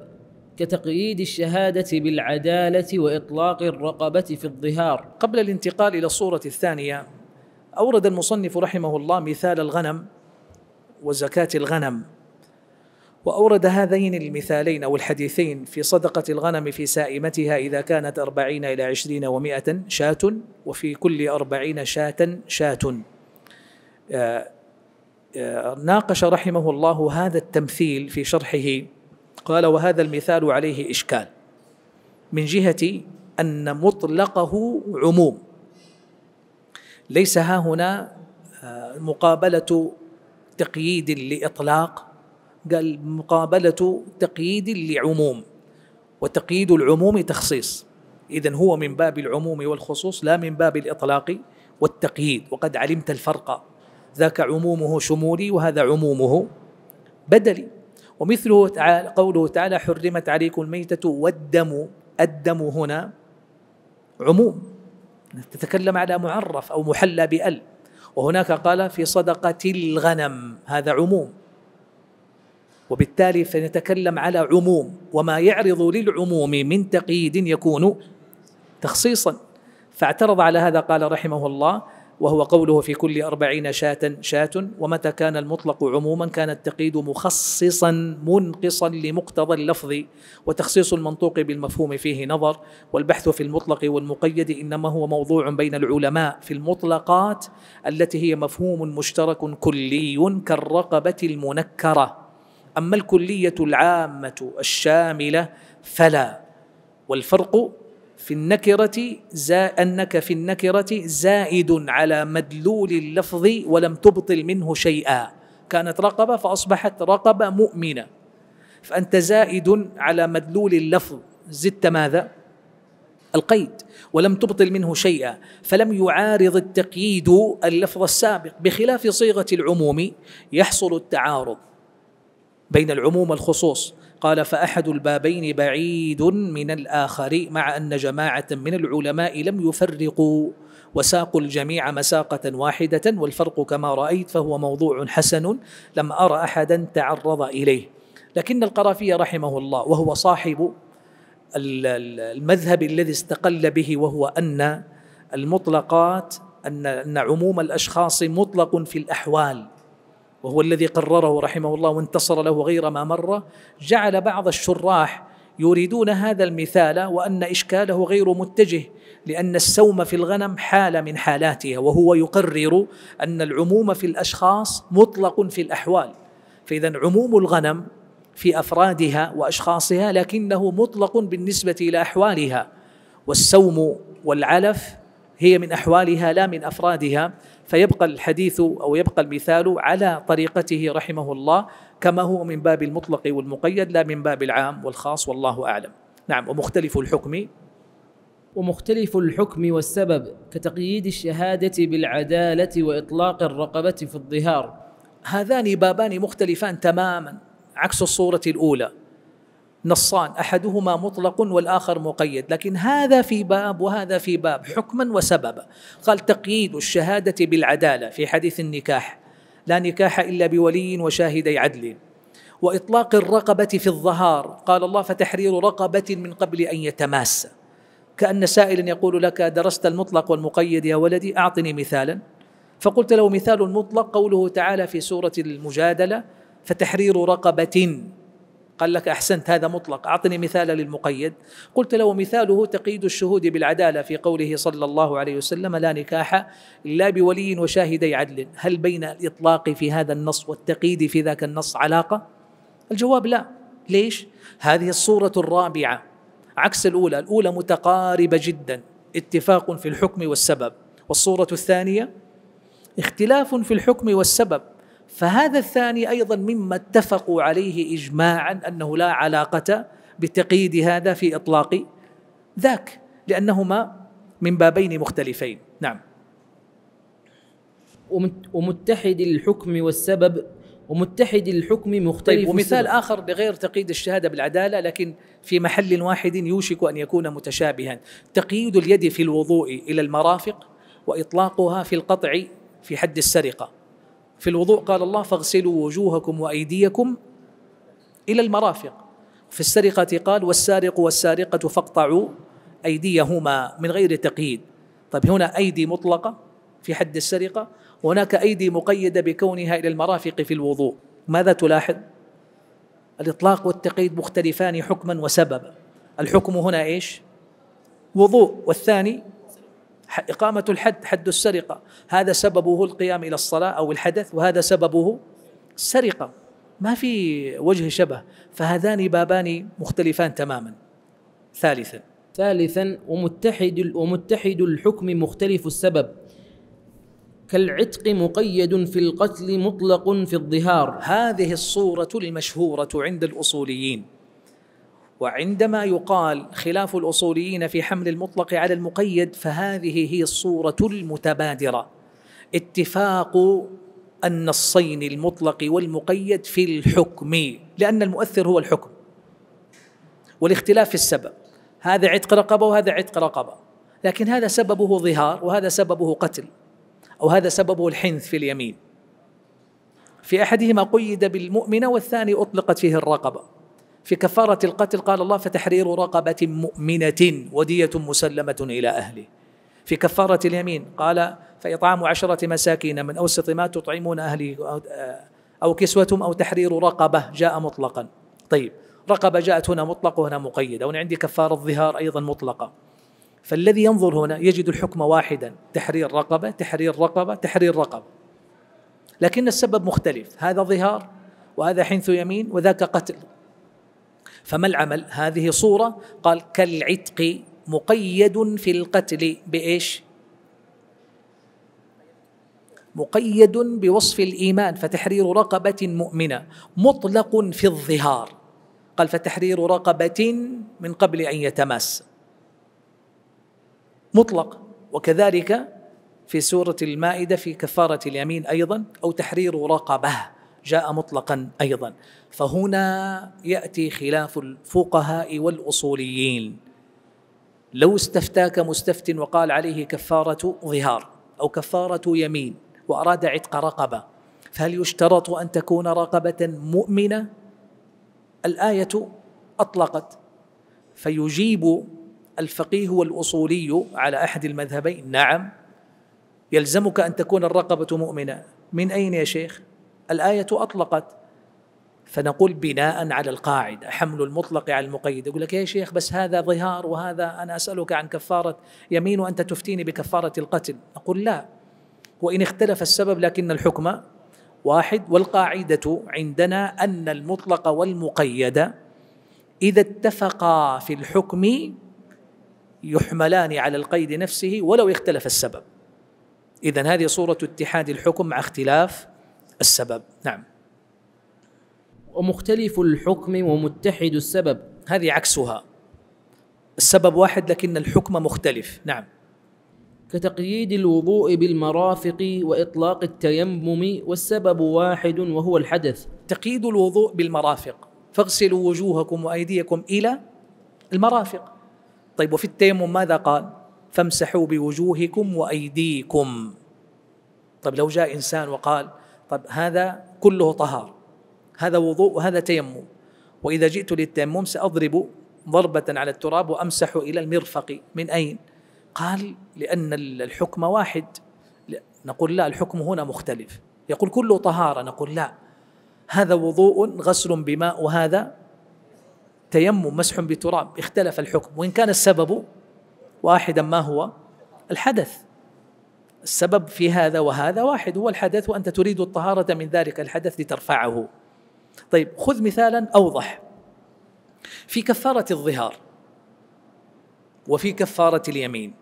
كتقييد الشهادة بالعدالة وإطلاق الرقبة في الظهار. قبل الانتقال إلى الصورة الثانية أورد المصنف رحمه الله مثال الغنم وزكاة الغنم وأورد هذين المثالين أو الحديثين في صدقة الغنم في سائمتها إذا كانت أربعين إلى عشرين ومائة شاة وفي كل أربعين شاة شاة آه، آه، ناقش رحمه الله هذا التمثيل في شرحه قال وهذا المثال عليه إشكال من جهة أن مطلقه عموم ليس ها هنا آه، مقابلة تقييد لإطلاق قال مقابلة تقييد لعموم وتقييد العموم تخصيص إذا هو من باب العموم والخصوص لا من باب الإطلاق والتقييد وقد علمت الفرق ذاك عمومه شمولي وهذا عمومه بدلي ومثله تعالى قوله تعالى حرمت عليكم الميتة والدم الدم هنا عموم تتكلم على معرف أو محلى بأل وهناك قال في صدقة الغنم هذا عموم وبالتالي فنتكلم على عموم وما يعرض للعموم من تقييد يكون تخصيصا فاعترض على هذا قال رحمه الله وهو قوله في كل أربعين شاة شاة ومتى كان المطلق عموما كان التقييد مخصصا منقصا لمقتضى اللفظ وتخصيص المنطوق بالمفهوم فيه نظر والبحث في المطلق والمقيد إنما هو موضوع بين العلماء في المطلقات التي هي مفهوم مشترك كلي كالرقبة المنكرة أما الكلية العامة الشاملة فلا والفرق في النكرة زا أنك في النكرة زائد على مدلول اللفظ ولم تبطل منه شيئا كانت رقبة فأصبحت رقبة مؤمنة فأنت زائد على مدلول اللفظ زدت ماذا؟ القيد ولم تبطل منه شيئا فلم يعارض التقييد اللفظ السابق بخلاف صيغة العموم يحصل التعارض بين العموم والخصوص قال فأحد البابين بعيد من الآخر مع أن جماعة من العلماء لم يفرقوا وساقوا الجميع مساقة واحدة والفرق كما رأيت فهو موضوع حسن لم أرى أحدا تعرض إليه لكن القرافي رحمه الله وهو صاحب المذهب الذي استقل به وهو أن المطلقات أن عموم الأشخاص مطلق في الأحوال وهو الذي قرره رحمه الله وانتصر له غير ما مر جعل بعض الشراح يريدون هذا المثال وأن إشكاله غير متجه لأن السوم في الغنم حالة من حالاتها وهو يقرر أن العموم في الأشخاص مطلق في الأحوال فإذا عموم الغنم في أفرادها وأشخاصها لكنه مطلق بالنسبة إلى أحوالها والسوم والعلف هي من أحوالها لا من أفرادها فيبقى الحديث او يبقى المثال على طريقته رحمه الله كما هو من باب المطلق والمقيد لا من باب العام والخاص والله اعلم. نعم ومختلف الحكم ومختلف الحكم والسبب كتقييد الشهاده بالعداله واطلاق الرقبه في الظهار. هذان بابان مختلفان تماما عكس الصوره الاولى نصان احدهما مطلق والاخر مقيد لكن هذا في باب وهذا في باب حكما وسببا قال تقييد الشهاده بالعداله في حديث النكاح لا نكاح الا بولي وشاهدي عدل واطلاق الرقبه في الظهار قال الله فتحرير رقبه من قبل ان يتماس كان سائلا يقول لك درست المطلق والمقيد يا ولدي اعطني مثالا فقلت له مثال مطلق قوله تعالى في سوره المجادله فتحرير رقبه قال لك أحسنت هذا مطلق أعطني مثالا للمقيد قلت له مثاله تقييد الشهود بالعدالة في قوله صلى الله عليه وسلم لا نكاح إلا بولي وشاهدي عدل هل بين الإطلاق في هذا النص والتقييد في ذاك النص علاقة؟ الجواب لا ليش؟ هذه الصورة الرابعة عكس الأولى الأولى متقاربة جدا اتفاق في الحكم والسبب والصورة الثانية اختلاف في الحكم والسبب فهذا الثاني ايضا مما اتفقوا عليه اجماعا انه لا علاقه بتقييد هذا في اطلاق ذاك لانهما من بابين مختلفين نعم ومتحد الحكم والسبب ومتحد الحكم مختلف طيب ومثال السبب. آخر لغير تقييد الشهادة بالعدالة لكن في محل واحد يوشك أن يكون متشابها تقييد اليد في الوضوء إلى المرافق وإطلاقها في القطع في حد السرقة في الوضوء قال الله فاغسلوا وجوهكم وأيديكم إلى المرافق في السرقة قال والسارق والسارقة فاقطعوا أيديهما من غير تقييد طيب هنا أيدي مطلقة في حد السرقة وهناك أيدي مقيدة بكونها إلى المرافق في الوضوء ماذا تلاحظ؟ الإطلاق والتقييد مختلفان حكما وسببا الحكم هنا إيش؟ وضوء والثاني إقامة الحد حد السرقة هذا سببه القيام إلى الصلاة أو الحدث وهذا سببه السرقة ما في وجه شبه فهذان بابان مختلفان تماما ثالثا ثالثا ومتحد ومتحد الحكم مختلف السبب كالعتق مقيد في القتل مطلق في الظهار هذه الصورة المشهورة عند الأصوليين وعندما يقال خلاف الاصوليين في حمل المطلق على المقيد فهذه هي الصوره المتبادره اتفاق النصين المطلق والمقيد في الحكم لان المؤثر هو الحكم والاختلاف في السبب هذا عتق رقبه وهذا عتق رقبه لكن هذا سببه ظهار وهذا سببه قتل او هذا سببه الحنث في اليمين في احدهما قيد بالمؤمنه والثاني اطلقت فيه الرقبه في كفارة القتل قال الله فتحرير رقبة مؤمنة ودية مسلمة إلى أهله في كفارة اليمين قال فإطعام عشرة مساكين من أوسط ما تطعمون أهلي أو كسوتهم أو تحرير رقبة جاء مطلقا طيب رقبة جاءت هنا مطلقة وهنا مقيدة وأنا عندي كفارة الظهار أيضا مطلقة فالذي ينظر هنا يجد الحكم واحدا تحرير رقبة تحرير رقبة تحرير رقبة لكن السبب مختلف هذا ظهار وهذا حنث يمين وذاك قتل فما العمل هذه صورة قال كالعتق مقيد في القتل بإيش مقيد بوصف الإيمان فتحرير رقبة مؤمنة مطلق في الظهار قال فتحرير رقبة من قبل أن يتماس مطلق وكذلك في سورة المائدة في كفارة اليمين أيضا أو تحرير رقبة جاء مطلقا ايضا فهنا ياتي خلاف الفقهاء والاصوليين لو استفتاك مستفت وقال عليه كفاره ظهار او كفاره يمين واراد عتق رقبه فهل يشترط ان تكون رقبه مؤمنه الايه اطلقت فيجيب الفقيه والاصولي على احد المذهبين نعم يلزمك ان تكون الرقبه مؤمنه من اين يا شيخ الآية أطلقت فنقول بناء على القاعدة حمل المطلق على المقيد يقول لك يا شيخ بس هذا ظهار وهذا أنا أسألك عن كفارة يمين وأنت تفتيني بكفارة القتل نقول لا وإن اختلف السبب لكن الحكم واحد والقاعدة عندنا أن المطلق والمقيد إذا اتفقا في الحكم يحملان على القيد نفسه ولو اختلف السبب إذا هذه صورة اتحاد الحكم مع اختلاف السبب نعم ومختلف الحكم ومتحد السبب هذه عكسها السبب واحد لكن الحكم مختلف نعم كتقييد الوضوء بالمرافق واطلاق التيمم والسبب واحد وهو الحدث تقييد الوضوء بالمرافق فاغسلوا وجوهكم وايديكم الى المرافق طيب وفي التيمم ماذا قال فامسحوا بوجوهكم وايديكم طيب لو جاء انسان وقال طب هذا كله طهار هذا وضوء وهذا تيمم وإذا جئت للتيمم سأضرب ضربة على التراب وأمسح إلى المرفق من أين؟ قال لأن الحكم واحد نقول لا الحكم هنا مختلف يقول كله طهارة نقول لا هذا وضوء غسل بماء وهذا تيمم مسح بتراب اختلف الحكم وإن كان السبب واحدا ما هو الحدث السبب في هذا وهذا واحد هو الحدث وأنت تريد الطهارة من ذلك الحدث لترفعه طيب خذ مثالا أوضح في كفارة الظهار وفي كفارة اليمين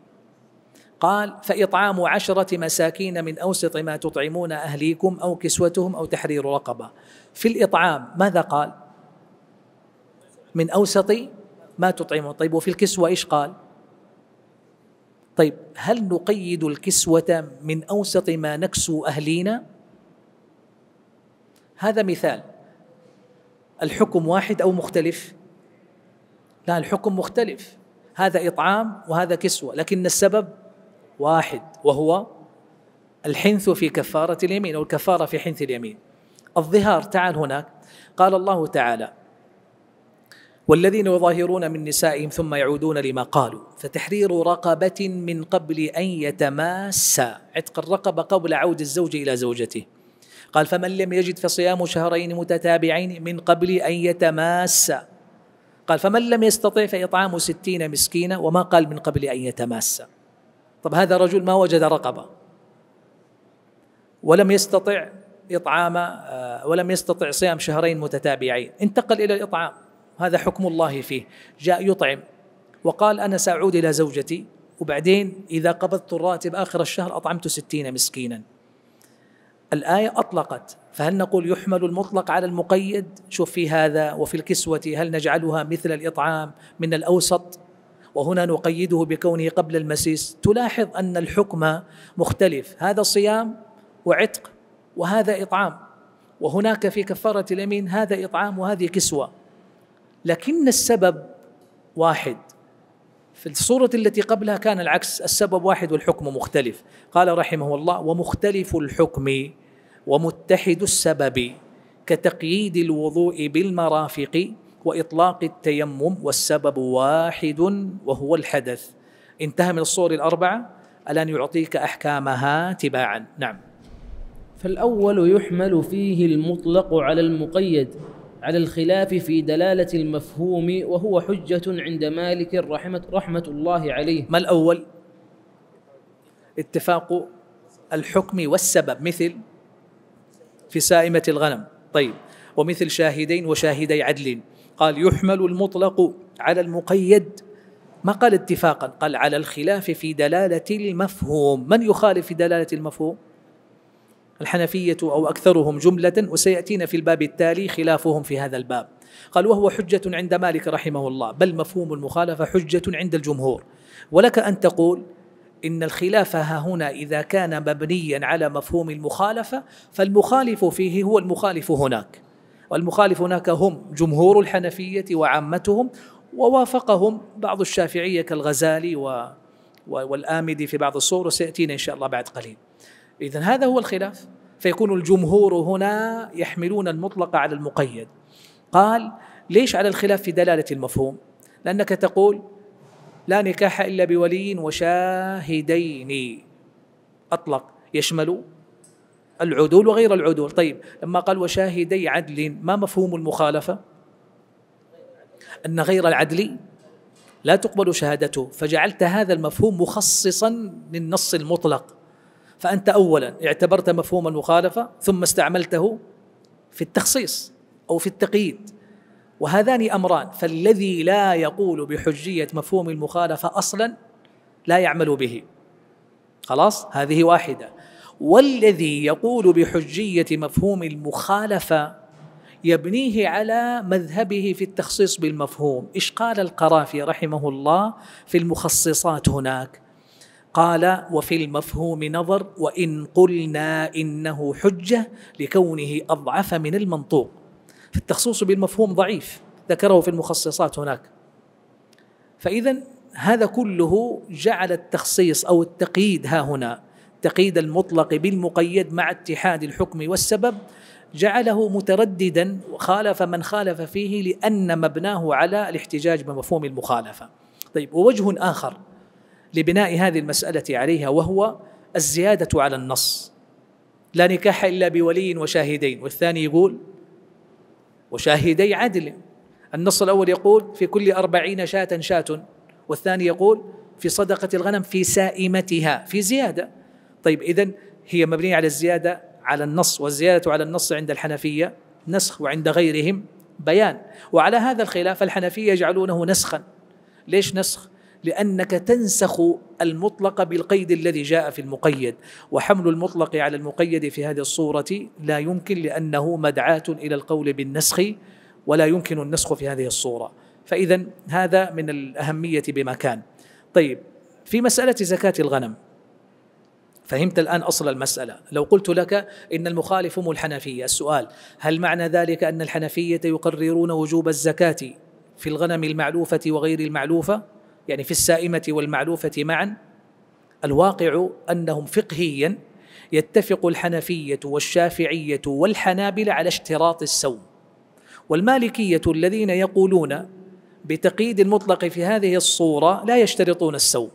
قال فإطعام عشرة مساكين من أوسط ما تطعمون أهليكم أو كسوتهم أو تحرير رقبة في الإطعام ماذا قال من أوسط ما تطعمون طيب وفي الكسوة إيش قال طيب هل نقيد الكسوة من أوسط ما نكسو أهلينا؟ هذا مثال الحكم واحد أو مختلف؟ لا الحكم مختلف هذا إطعام وهذا كسوة لكن السبب واحد وهو الحنث في كفارة اليمين أو الكفارة في حنث اليمين الظهار تعال هناك قال الله تعالى والذين يظاهرون من نسائهم ثم يعودون لما قالوا فتحرير رقبة من قبل أن يتماسا عتق الرقبة قبل عود الزوج إلى زوجته قال فمن لم يجد فصيام شهرين متتابعين من قبل أن يتماسا قال فمن لم يستطع فإطعام ستين مسكينا وما قال من قبل أن يتماسا طب هذا رجل ما وجد رقبة ولم يستطع إطعام آه، ولم يستطع صيام شهرين متتابعين انتقل إلى الإطعام هذا حكم الله فيه جاء يطعم وقال أنا سأعود إلى زوجتي وبعدين إذا قبضت الراتب آخر الشهر أطعمت ستين مسكينا الآية أطلقت فهل نقول يحمل المطلق على المقيد شوف في هذا وفي الكسوة هل نجعلها مثل الإطعام من الأوسط وهنا نقيده بكونه قبل المسيس تلاحظ أن الحكم مختلف هذا صيام وعتق وهذا إطعام وهناك في كفارة اليمين هذا إطعام وهذه كسوة لكن السبب واحد في الصورة التي قبلها كان العكس السبب واحد والحكم مختلف قال رحمه الله ومختلف الحكم ومتحد السبب كتقييد الوضوء بالمرافق وإطلاق التيمم والسبب واحد وهو الحدث انتهى من الصور الأربعة الآن يعطيك أحكامها تباعا نعم فالأول يحمل فيه المطلق على المقيد على الخلاف في دلالة المفهوم وهو حجة عند مالك رحمة, رحمة الله عليه ما الأول؟ اتفاق الحكم والسبب مثل في سائمة الغنم طيب ومثل شاهدين وشاهدي عدل قال يحمل المطلق على المقيد ما قال اتفاقا قال على الخلاف في دلالة المفهوم من يخالف في دلالة المفهوم؟ الحنفية أو أكثرهم جملة وسيأتينا في الباب التالي خلافهم في هذا الباب قال وهو حجة عند مالك رحمه الله بل مفهوم المخالفة حجة عند الجمهور ولك أن تقول إن الخلاف هنا إذا كان مبنيا على مفهوم المخالفة فالمخالف فيه هو المخالف هناك والمخالف هناك هم جمهور الحنفية وعامتهم ووافقهم بعض الشافعية كالغزالي والآمدي في بعض الصور وسيأتينا إن شاء الله بعد قليل إذا هذا هو الخلاف فيكون الجمهور هنا يحملون المطلق على المقيد قال ليش على الخلاف في دلالة المفهوم لأنك تقول لا نكاح إلا بولي وشاهدين أطلق يشمل العدول وغير العدول طيب لما قال وشاهدي عدل ما مفهوم المخالفة أن غير العدل لا تقبل شهادته فجعلت هذا المفهوم مخصصا للنص المطلق فأنت أولا اعتبرت مفهوم المخالفة ثم استعملته في التخصيص أو في التقييد وهذان أمران فالذي لا يقول بحجية مفهوم المخالفة أصلا لا يعمل به خلاص هذه واحدة والذي يقول بحجية مفهوم المخالفة يبنيه على مذهبه في التخصيص بالمفهوم إيش قال القرافي رحمه الله في المخصصات هناك قال وفي المفهوم نظر وإن قلنا إنه حجة لكونه أضعف من المنطوق فالتخصيص بالمفهوم ضعيف ذكره في المخصصات هناك فإذا هذا كله جعل التخصيص أو التقييد ها هنا تقييد المطلق بالمقيد مع اتحاد الحكم والسبب جعله مترددا وخالف من خالف فيه لأن مبناه على الاحتجاج بمفهوم المخالفة طيب ووجه آخر لبناء هذه المسألة عليها وهو الزيادة على النص لا نكاح إلا بولي وشاهدين والثاني يقول وشاهدي عدل النص الأول يقول في كل أربعين شاة شاة والثاني يقول في صدقة الغنم في سائمتها في زيادة طيب إذا هي مبنية على الزيادة على النص والزيادة على النص عند الحنفية نسخ وعند غيرهم بيان وعلى هذا الخلاف الحنفية يجعلونه نسخا ليش نسخ لأنك تنسخ المطلق بالقيد الذي جاء في المقيد وحمل المطلق على المقيد في هذه الصورة لا يمكن لأنه مدعاة إلى القول بالنسخ ولا يمكن النسخ في هذه الصورة فإذا هذا من الأهمية بما كان طيب في مسألة زكاة الغنم فهمت الآن أصل المسألة لو قلت لك إن المخالف هم الحنفية السؤال هل معنى ذلك أن الحنفية يقررون وجوب الزكاة في الغنم المعلوفة وغير المعلوفة يعني في السائمة والمعلوفة معا الواقع أنهم فقهيا يتفق الحنفية والشافعية والحنابلة على اشتراط السوم والمالكية الذين يقولون بتقييد المطلق في هذه الصورة لا يشترطون السوم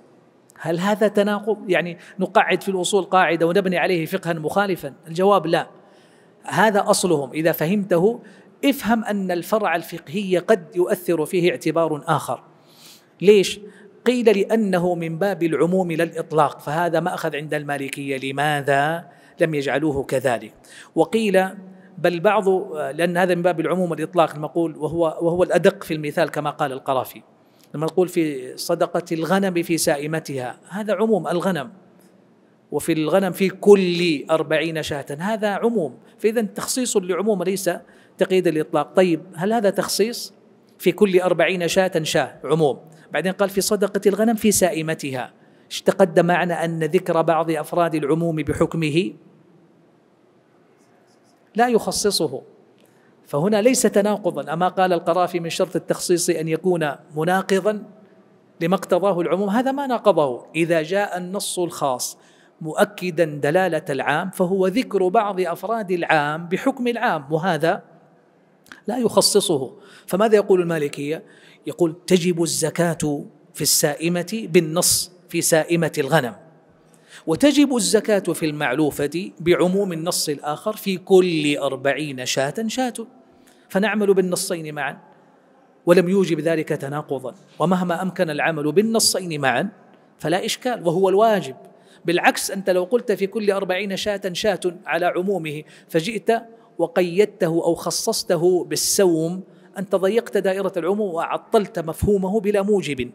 هل هذا تناقض يعني نقعد في الأصول قاعدة ونبني عليه فقها مخالفا الجواب لا هذا أصلهم إذا فهمته افهم أن الفرع الفقهي قد يؤثر فيه اعتبار آخر ليش؟ قيل لأنه من باب العموم لا الإطلاق فهذا ما أخذ عند المالكية لماذا لم يجعلوه كذلك وقيل بل بعض لأن هذا من باب العموم والإطلاق المقول وهو, وهو الأدق في المثال كما قال القرافي لما نقول في صدقة الغنم في سائمتها هذا عموم الغنم وفي الغنم في كل أربعين شاة هذا عموم فإذا تخصيص لعموم ليس تقييد الإطلاق طيب هل هذا تخصيص في كل أربعين شاة شاة عموم بعدين قال في صدقة الغنم في سائمتها تقدم معنا أن ذكر بعض أفراد العموم بحكمه لا يخصصه فهنا ليس تناقضا أما قال القرافي من شرط التخصيص أن يكون مناقضا لما اقتضاه العموم هذا ما ناقضه إذا جاء النص الخاص مؤكدا دلالة العام فهو ذكر بعض أفراد العام بحكم العام وهذا لا يخصصه فماذا يقول المالكية يقول تجب الزكاة في السائمة بالنص في سائمة الغنم وتجب الزكاة في المعلوفة بعموم النص الآخر في كل أربعين شاة شاة فنعمل بالنصين معا ولم يوجب ذلك تناقضا ومهما أمكن العمل بالنصين معا فلا إشكال وهو الواجب بالعكس أنت لو قلت في كل أربعين شاة شاة على عمومه فجئت وقيدته أو خصصته بالسوم أنت ضيقت دائرة العموم وعطلت مفهومه بلا موجب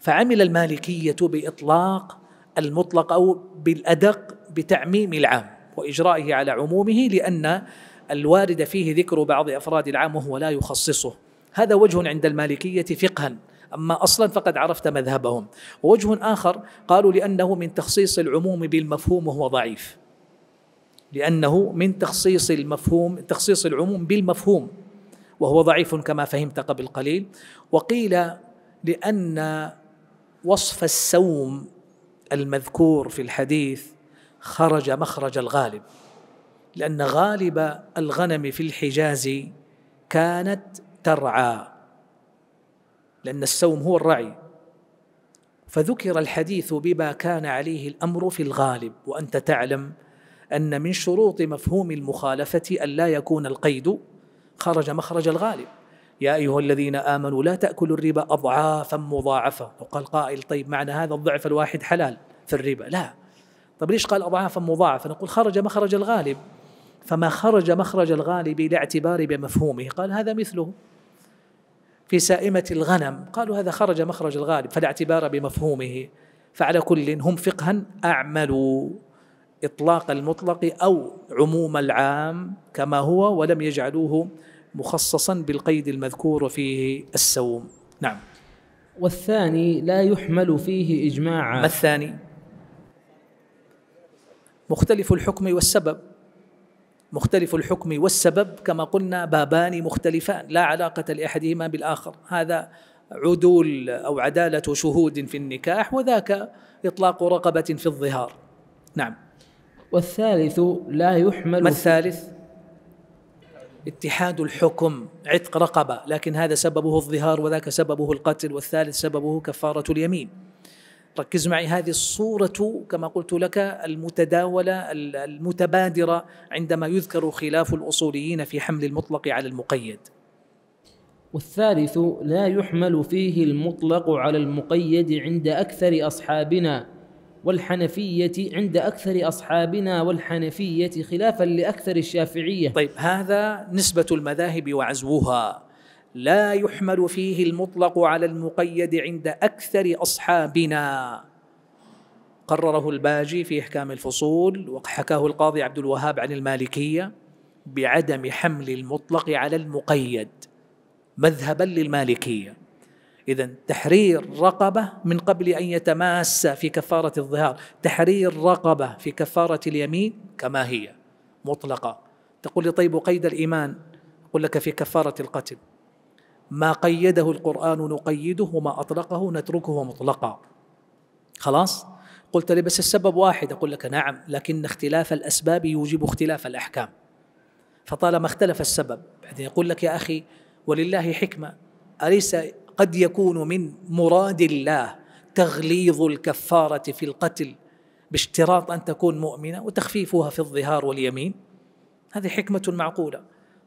فعمل المالكية بإطلاق المطلق أو بالأدق بتعميم العام وإجرائه على عمومه لأن الوارد فيه ذكر بعض أفراد العام وهو لا يخصصه هذا وجه عند المالكية فقها أما أصلا فقد عرفت مذهبهم ووجه آخر قالوا لأنه من تخصيص العموم بالمفهوم وهو ضعيف لأنه من تخصيص المفهوم تخصيص العموم بالمفهوم وهو ضعيف كما فهمت قبل قليل وقيل لأن وصف السوم المذكور في الحديث خرج مخرج الغالب لأن غالب الغنم في الحجاز كانت ترعى لأن السوم هو الرعي فذكر الحديث بما كان عليه الأمر في الغالب وأنت تعلم أن من شروط مفهوم المخالفة أن لا يكون القيد خرج مخرج الغالب يا أيها الذين آمنوا لا تأكلوا الربا أضعافا مضاعفة وقال قائل طيب معنى هذا الضعف الواحد حلال في الربا لا طيب ليش قال أضعافا مضاعفة نقول خرج مخرج الغالب فما خرج مخرج الغالب لاعتبار بمفهومه قال هذا مثله في سائمة الغنم قالوا هذا خرج مخرج الغالب فلا اعتبار بمفهومه فعلى كل هم فقها أعملوا إطلاق المطلق أو عموم العام كما هو ولم يجعلوه مخصصا بالقيد المذكور فيه السوم نعم والثاني لا يحمل فيه إجماعا ما الثاني مختلف الحكم والسبب مختلف الحكم والسبب كما قلنا بابان مختلفان لا علاقة لأحدهما بالآخر هذا عدول أو عدالة شهود في النكاح وذاك إطلاق رقبة في الظهار نعم والثالث لا يحمل ما الثالث اتحاد الحكم عتق رقبه لكن هذا سببه الظهار وذاك سببه القتل والثالث سببه كفاره اليمين ركز معي هذه الصورة كما قلت لك المتداولة المتبادرة عندما يذكر خلاف الأصوليين في حمل المطلق على المقيد والثالث لا يحمل فيه المطلق على المقيد عند أكثر أصحابنا والحنفية عند أكثر أصحابنا والحنفية خلافا لأكثر الشافعية طيب هذا نسبة المذاهب وعزوها لا يحمل فيه المطلق على المقيد عند أكثر أصحابنا قرره الباجي في إحكام الفصول وحكاه القاضي عبد الوهاب عن المالكية بعدم حمل المطلق على المقيد مذهبا للمالكيه إذا تحرير رقبة من قبل أن يتماس في كفارة الظهار تحرير رقبة في كفارة اليمين كما هي مطلقة تقول لي طيب قيد الإيمان أقول لك في كفارة القتل ما قيده القرآن نقيده وما أطلقه نتركه مطلقا خلاص قلت لي بس السبب واحد أقول لك نعم لكن اختلاف الأسباب يوجب اختلاف الأحكام فطالما اختلف السبب بعدين يقول لك يا أخي ولله حكمة أليس قد يكون من مراد الله تغليظ الكفاره في القتل باشتراط ان تكون مؤمنه وتخفيفها في الظهار واليمين هذه حكمه معقوله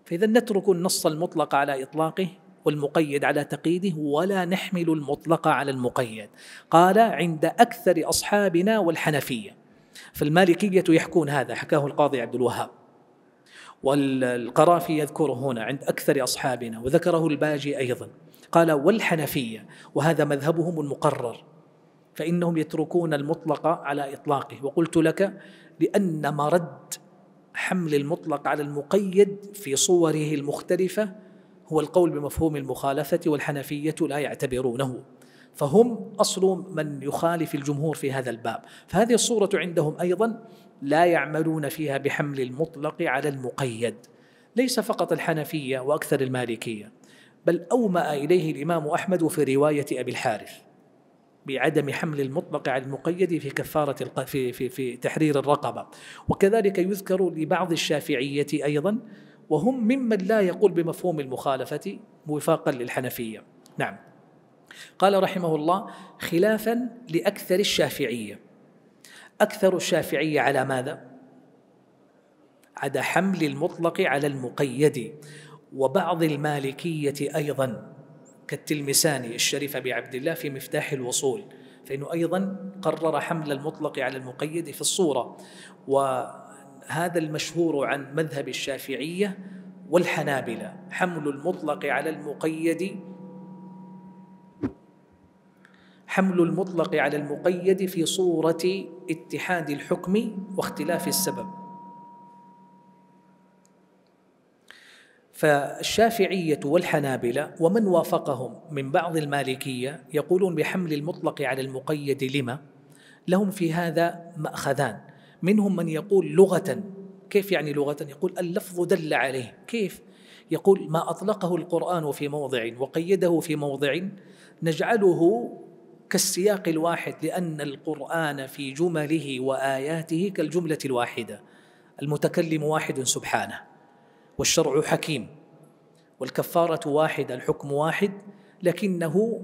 فاذا نترك النص المطلق على اطلاقه والمقيد على تقييده ولا نحمل المطلق على المقيد قال عند اكثر اصحابنا والحنفيه فالمالكيه يحكون هذا حكاه القاضي عبد الوهاب والقرافي يذكره هنا عند اكثر اصحابنا وذكره الباجي ايضا قال والحنفية وهذا مذهبهم المقرر فإنهم يتركون المطلق على إطلاقه وقلت لك لأن مرد حمل المطلق على المقيد في صوره المختلفة هو القول بمفهوم المخالفة والحنفية لا يعتبرونه فهم أصل من يخالف الجمهور في هذا الباب فهذه الصورة عندهم أيضا لا يعملون فيها بحمل المطلق على المقيد ليس فقط الحنفية وأكثر المالكية بل أومأ إليه الإمام أحمد في رواية أبي الحارث بعدم حمل المطلق على المقيد في كفارة في, في, في تحرير الرقبة وكذلك يذكر لبعض الشافعية أيضا وهم ممن لا يقول بمفهوم المخالفة وفاقا للحنفية نعم قال رحمه الله خلافا لأكثر الشافعية أكثر الشافعية على ماذا؟ على حمل المطلق على المقيد وبعض المالكية أيضا كالتلمساني الشريف أبي عبد الله في مفتاح الوصول فإنه أيضا قرر حمل المطلق على المقيد في الصورة وهذا المشهور عن مذهب الشافعية والحنابلة حمل المطلق على المقيد حمل المطلق على المقيد في صورة اتحاد الحكم واختلاف السبب فالشافعية والحنابلة ومن وافقهم من بعض المالكية يقولون بحمل المطلق على المقيد لما لهم في هذا مأخذان منهم من يقول لغة كيف يعني لغة يقول اللفظ دل عليه كيف يقول ما أطلقه القرآن في موضع وقيده في موضع نجعله كالسياق الواحد لأن القرآن في جمله وآياته كالجملة الواحدة المتكلم واحد سبحانه والشرع حكيم والكفارة واحدة الحكم واحد لكنه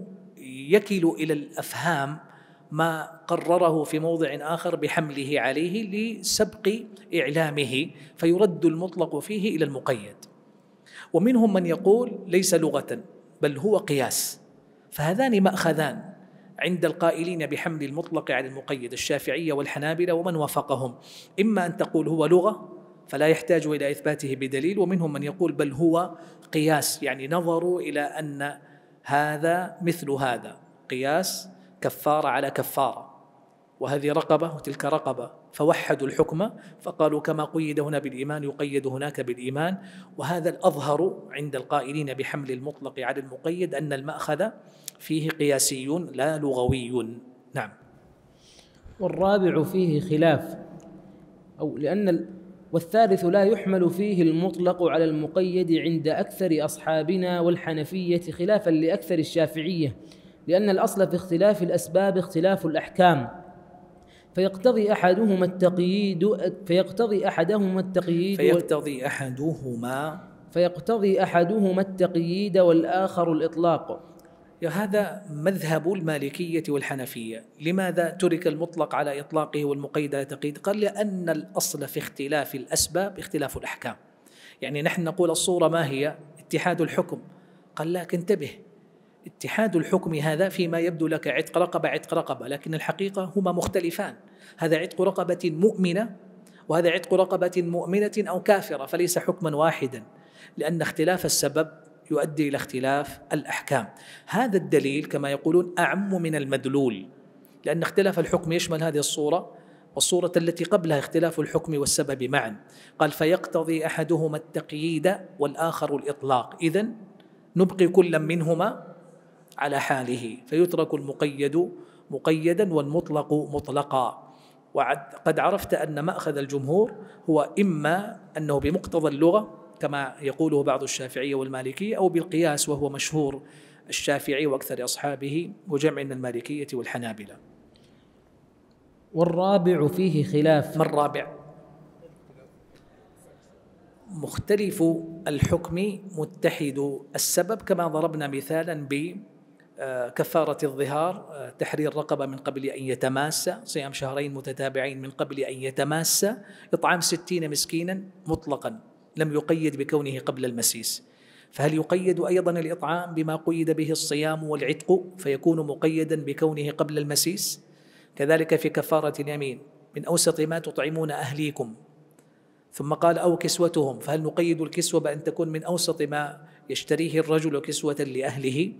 يكل إلى الأفهام ما قرره في موضع آخر بحمله عليه لسبق إعلامه فيرد المطلق فيه إلى المقيد ومنهم من يقول ليس لغة بل هو قياس فهذان مأخذان عند القائلين بحمل المطلق على المقيد الشافعية والحنابلة ومن وافقهم إما أن تقول هو لغة فلا يحتاج إلى إثباته بدليل ومنهم من يقول بل هو قياس يعني نظروا إلى أن هذا مثل هذا قياس كفارة على كفارة وهذه رقبة وتلك رقبة فوحدوا الحكم فقالوا كما قيد هنا بالإيمان يقيد هناك بالإيمان وهذا الأظهر عند القائلين بحمل المطلق على المقيد أن المأخذ فيه قياسي لا لغوي نعم والرابع فيه خلاف أو لأن والثالث لا يحمل فيه المطلق على المقيد عند أكثر أصحابنا والحنفية خلافا لأكثر الشافعية لأن الأصل في اختلاف الأسباب اختلاف الأحكام فيقتضي أحدهما التقييد فيقتضي أحدهما التقييد فيقتضي أحدهما فيقتضي أحدهما التقييد والآخر الإطلاق هذا مذهب المالكية والحنفية لماذا ترك المطلق على إطلاقه والمقيد على تقييد قال لأن الأصل في اختلاف الأسباب اختلاف الأحكام يعني نحن نقول الصورة ما هي اتحاد الحكم قال لكن انتبه اتحاد الحكم هذا فيما يبدو لك عتق رقبة عتق رقبة لكن الحقيقة هما مختلفان هذا عتق رقبة مؤمنة وهذا عتق رقبة مؤمنة أو كافرة فليس حكما واحدا لأن اختلاف السبب يؤدي إلى اختلاف الأحكام هذا الدليل كما يقولون أعم من المدلول لأن اختلاف الحكم يشمل هذه الصورة والصورة التي قبلها اختلاف الحكم والسبب معا قال فيقتضي أحدهما التقييد والآخر الإطلاق إذا نبقي كل منهما على حاله فيترك المقيد مقيدا والمطلق مطلقا وقد عرفت أن مأخذ الجمهور هو إما أنه بمقتضى اللغة كما يقوله بعض الشافعية والمالكية أو بالقياس وهو مشهور الشافعي وأكثر أصحابه وجمع من المالكية والحنابلة والرابع فيه خلاف ما الرابع؟ مختلف الحكم متحد السبب كما ضربنا مثالا بكفارة آه، الظهار آه، تحرير رقبة من قبل أن يتماس صيام شهرين متتابعين من قبل أن يتماس إطعام ستين مسكينا مطلقا لم يقيد بكونه قبل المسيس فهل يقيد ايضا الاطعام بما قيد به الصيام والعتق فيكون مقيدا بكونه قبل المسيس كذلك في كفاره اليمين من اوسط ما تطعمون اهليكم ثم قال او كسوتهم فهل نقيد الكسوه بان تكون من اوسط ما يشتريه الرجل كسوه لاهله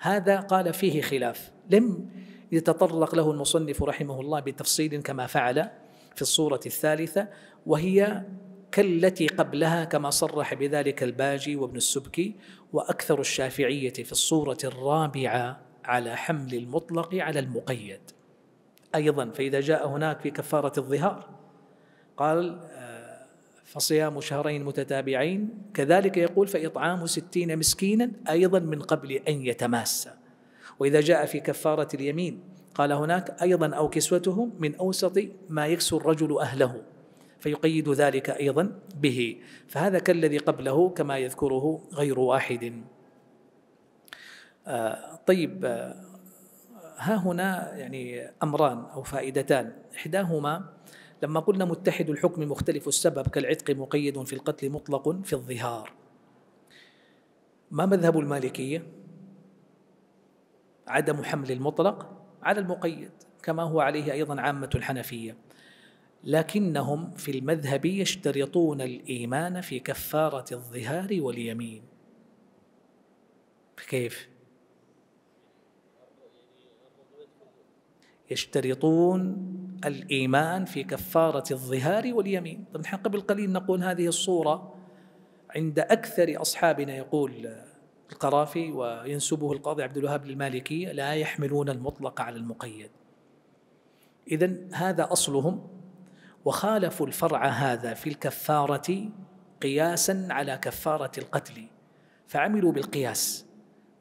هذا قال فيه خلاف لم يتطرق له المصنف رحمه الله بتفصيل كما فعل في الصوره الثالثه وهي كالتي قبلها كما صرح بذلك الباجي وابن السبكي واكثر الشافعيه في الصوره الرابعه على حمل المطلق على المقيد ايضا فاذا جاء هناك في كفاره الظهار قال آه، فصيام شهرين متتابعين كذلك يقول فإطعام ستين مسكينا أيضا من قبل أن يتماسى وإذا جاء في كفارة اليمين قال هناك أيضا أو كسوتهم من أوسط ما يكسو الرجل أهله فيقيد ذلك ايضا به فهذا كالذي قبله كما يذكره غير واحد آه، طيب آه، ها هنا يعني امران او فائدتان احداهما لما قلنا متحد الحكم مختلف السبب كالعتق مقيد في القتل مطلق في الظهار ما مذهب المالكيه عدم حمل المطلق على المقيد كما هو عليه ايضا عامه الحنفيه لكنهم في المذهب يشترطون الايمان في كفاره الظهار واليمين كيف يشترطون الايمان في كفاره الظهار واليمين طب نحن قبل قليل نقول هذه الصوره عند اكثر اصحابنا يقول القرافي وينسبه القاضي عبد الوهاب للمالكيه لا يحملون المطلق على المقيد اذا هذا اصلهم وخالفوا الفرع هذا في الكفارة قياسا على كفارة القتل فعملوا بالقياس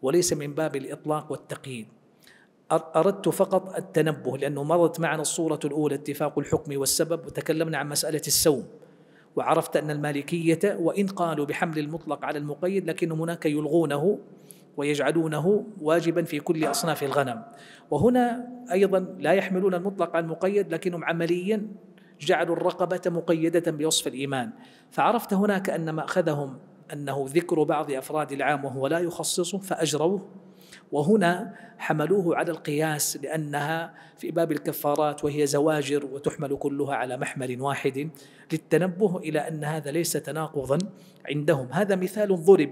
وليس من باب الإطلاق والتقييد أردت فقط التنبه لأنه مرت معنا الصورة الأولى اتفاق الحكم والسبب وتكلمنا عن مسألة السوم وعرفت أن المالكية وإن قالوا بحمل المطلق على المقيد لكن هناك يلغونه ويجعلونه واجبا في كل أصناف الغنم وهنا أيضا لا يحملون المطلق على المقيد لكنهم عمليا جعلوا الرقبة مقيدة بوصف الإيمان فعرفت هناك أن مأخذهم أنه ذكر بعض أفراد العام وهو لا يخصصه فأجروه وهنا حملوه على القياس لأنها في باب الكفارات وهي زواجر وتحمل كلها على محمل واحد للتنبه إلى أن هذا ليس تناقضا عندهم هذا مثال ضرب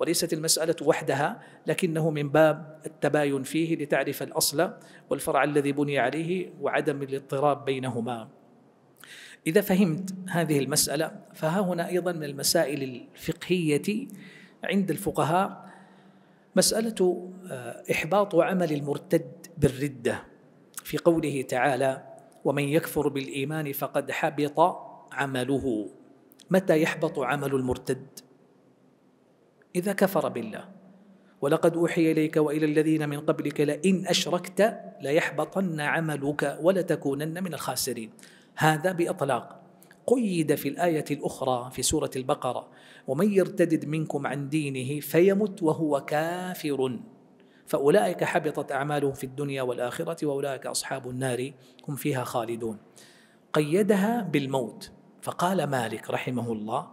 وليست المسألة وحدها لكنه من باب التباين فيه لتعرف الأصل والفرع الذي بني عليه وعدم الاضطراب بينهما إذا فهمت هذه المسألة فها هنا أيضا من المسائل الفقهية عند الفقهاء مسألة آه، إحباط عمل المرتد بالردة في قوله تعالى ومن يكفر بالإيمان فقد حبط عمله متى يحبط عمل المرتد إذا كفر بالله ولقد أوحي إليك وإلى الذين من قبلك لئن أشركت ليحبطن عملك ولتكونن من الخاسرين هذا باطلاق قيد في الايه الاخرى في سوره البقره ومن يرتدد منكم عن دينه فيمت وهو كافر فاولئك حبطت اعمالهم في الدنيا والاخره واولئك اصحاب النار هم فيها خالدون قيدها بالموت فقال مالك رحمه الله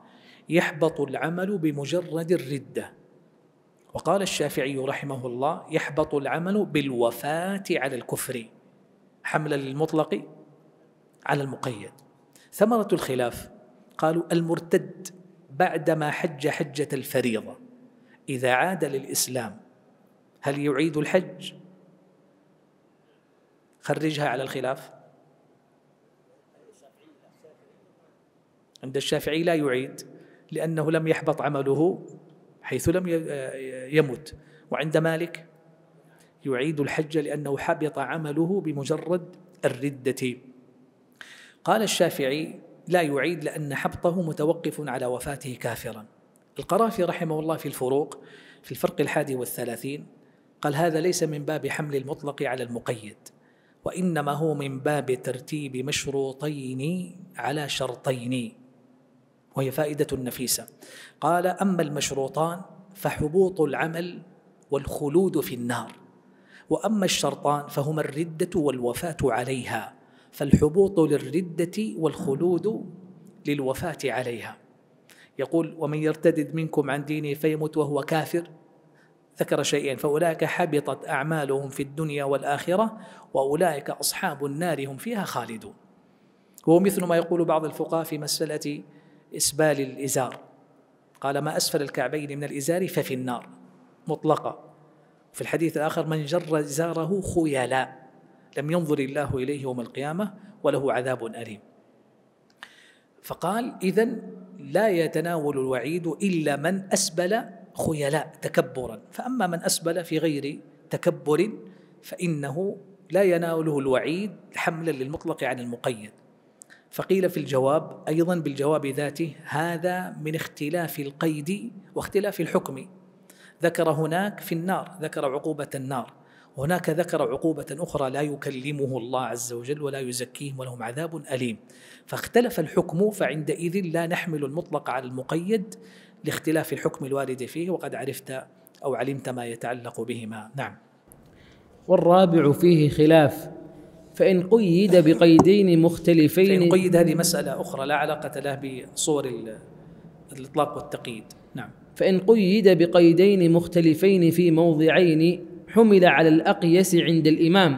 يحبط العمل بمجرد الرده وقال الشافعي رحمه الله يحبط العمل بالوفاه على الكفر حملا للمطلق على المقيد ثمرة الخلاف قالوا المرتد بعدما حج حجة الفريضة إذا عاد للإسلام هل يعيد الحج؟ خرجها على الخلاف عند الشافعي لا يعيد لأنه لم يحبط عمله حيث لم يمت وعند مالك يعيد الحج لأنه حبط عمله بمجرد الردة قال الشافعي لا يعيد لأن حبطه متوقف على وفاته كافرا القرافي رحمه الله في الفروق في الفرق الحادي والثلاثين قال هذا ليس من باب حمل المطلق على المقيد وإنما هو من باب ترتيب مشروطين على شرطين وهي فائدة نفيسة قال أما المشروطان فحبوط العمل والخلود في النار وأما الشرطان فهما الردة والوفاة عليها فالحبوط للردة والخلود للوفاة عليها يقول ومن يرتدد منكم عن دينه فيمت وهو كافر ذكر شيئين فأولئك حبطت أعمالهم في الدنيا والآخرة وأولئك أصحاب النار هم فيها خالدون هو مثل ما يقول بعض الفقهاء في مسألة إسبال الإزار قال ما أسفل الكعبين من الإزار ففي النار مطلقة في الحديث الآخر من جر إزاره خيلاء لم ينظر الله إليه يوم القيامة وله عذاب أليم فقال إذا لا يتناول الوعيد إلا من أسبل خيلاء تكبرا فأما من أسبل في غير تكبر فإنه لا يناوله الوعيد حملا للمطلق عن المقيد فقيل في الجواب أيضا بالجواب ذاته هذا من اختلاف القيد واختلاف الحكم ذكر هناك في النار ذكر عقوبة النار هناك ذكر عقوبة أخرى لا يكلمه الله عز وجل ولا يزكيهم ولهم عذاب أليم فاختلف الحكم فعندئذ لا نحمل المطلق على المقيد لاختلاف الحكم الوارد فيه وقد عرفت أو علمت ما يتعلق بهما نعم والرابع فيه خلاف فإن قيد بقيدين مختلفين فإن قيد هذه مسألة أخرى لا علاقة لها بصور الإطلاق والتقييد نعم فإن قيد بقيدين مختلفين في موضعين حمل على الأقيس عند الإمام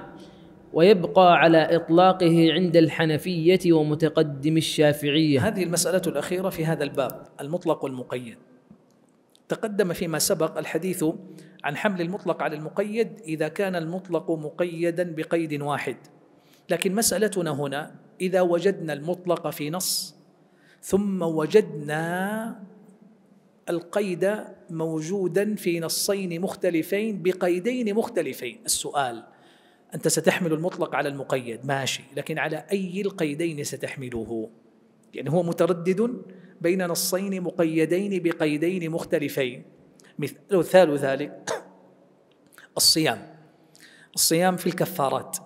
ويبقى على إطلاقه عند الحنفية ومتقدم الشافعية هذه المسألة الأخيرة في هذا الباب المطلق والمقيد تقدم فيما سبق الحديث عن حمل المطلق على المقيد إذا كان المطلق مقيدا بقيد واحد لكن مسألتنا هنا إذا وجدنا المطلق في نص ثم وجدنا القيد موجودا في نصين مختلفين بقيدين مختلفين السؤال أنت ستحمل المطلق على المقيد ماشي لكن على أي القيدين ستحمله يعني هو متردد بين نصين مقيدين بقيدين مختلفين مثال ذلك الصيام الصيام في الكفارات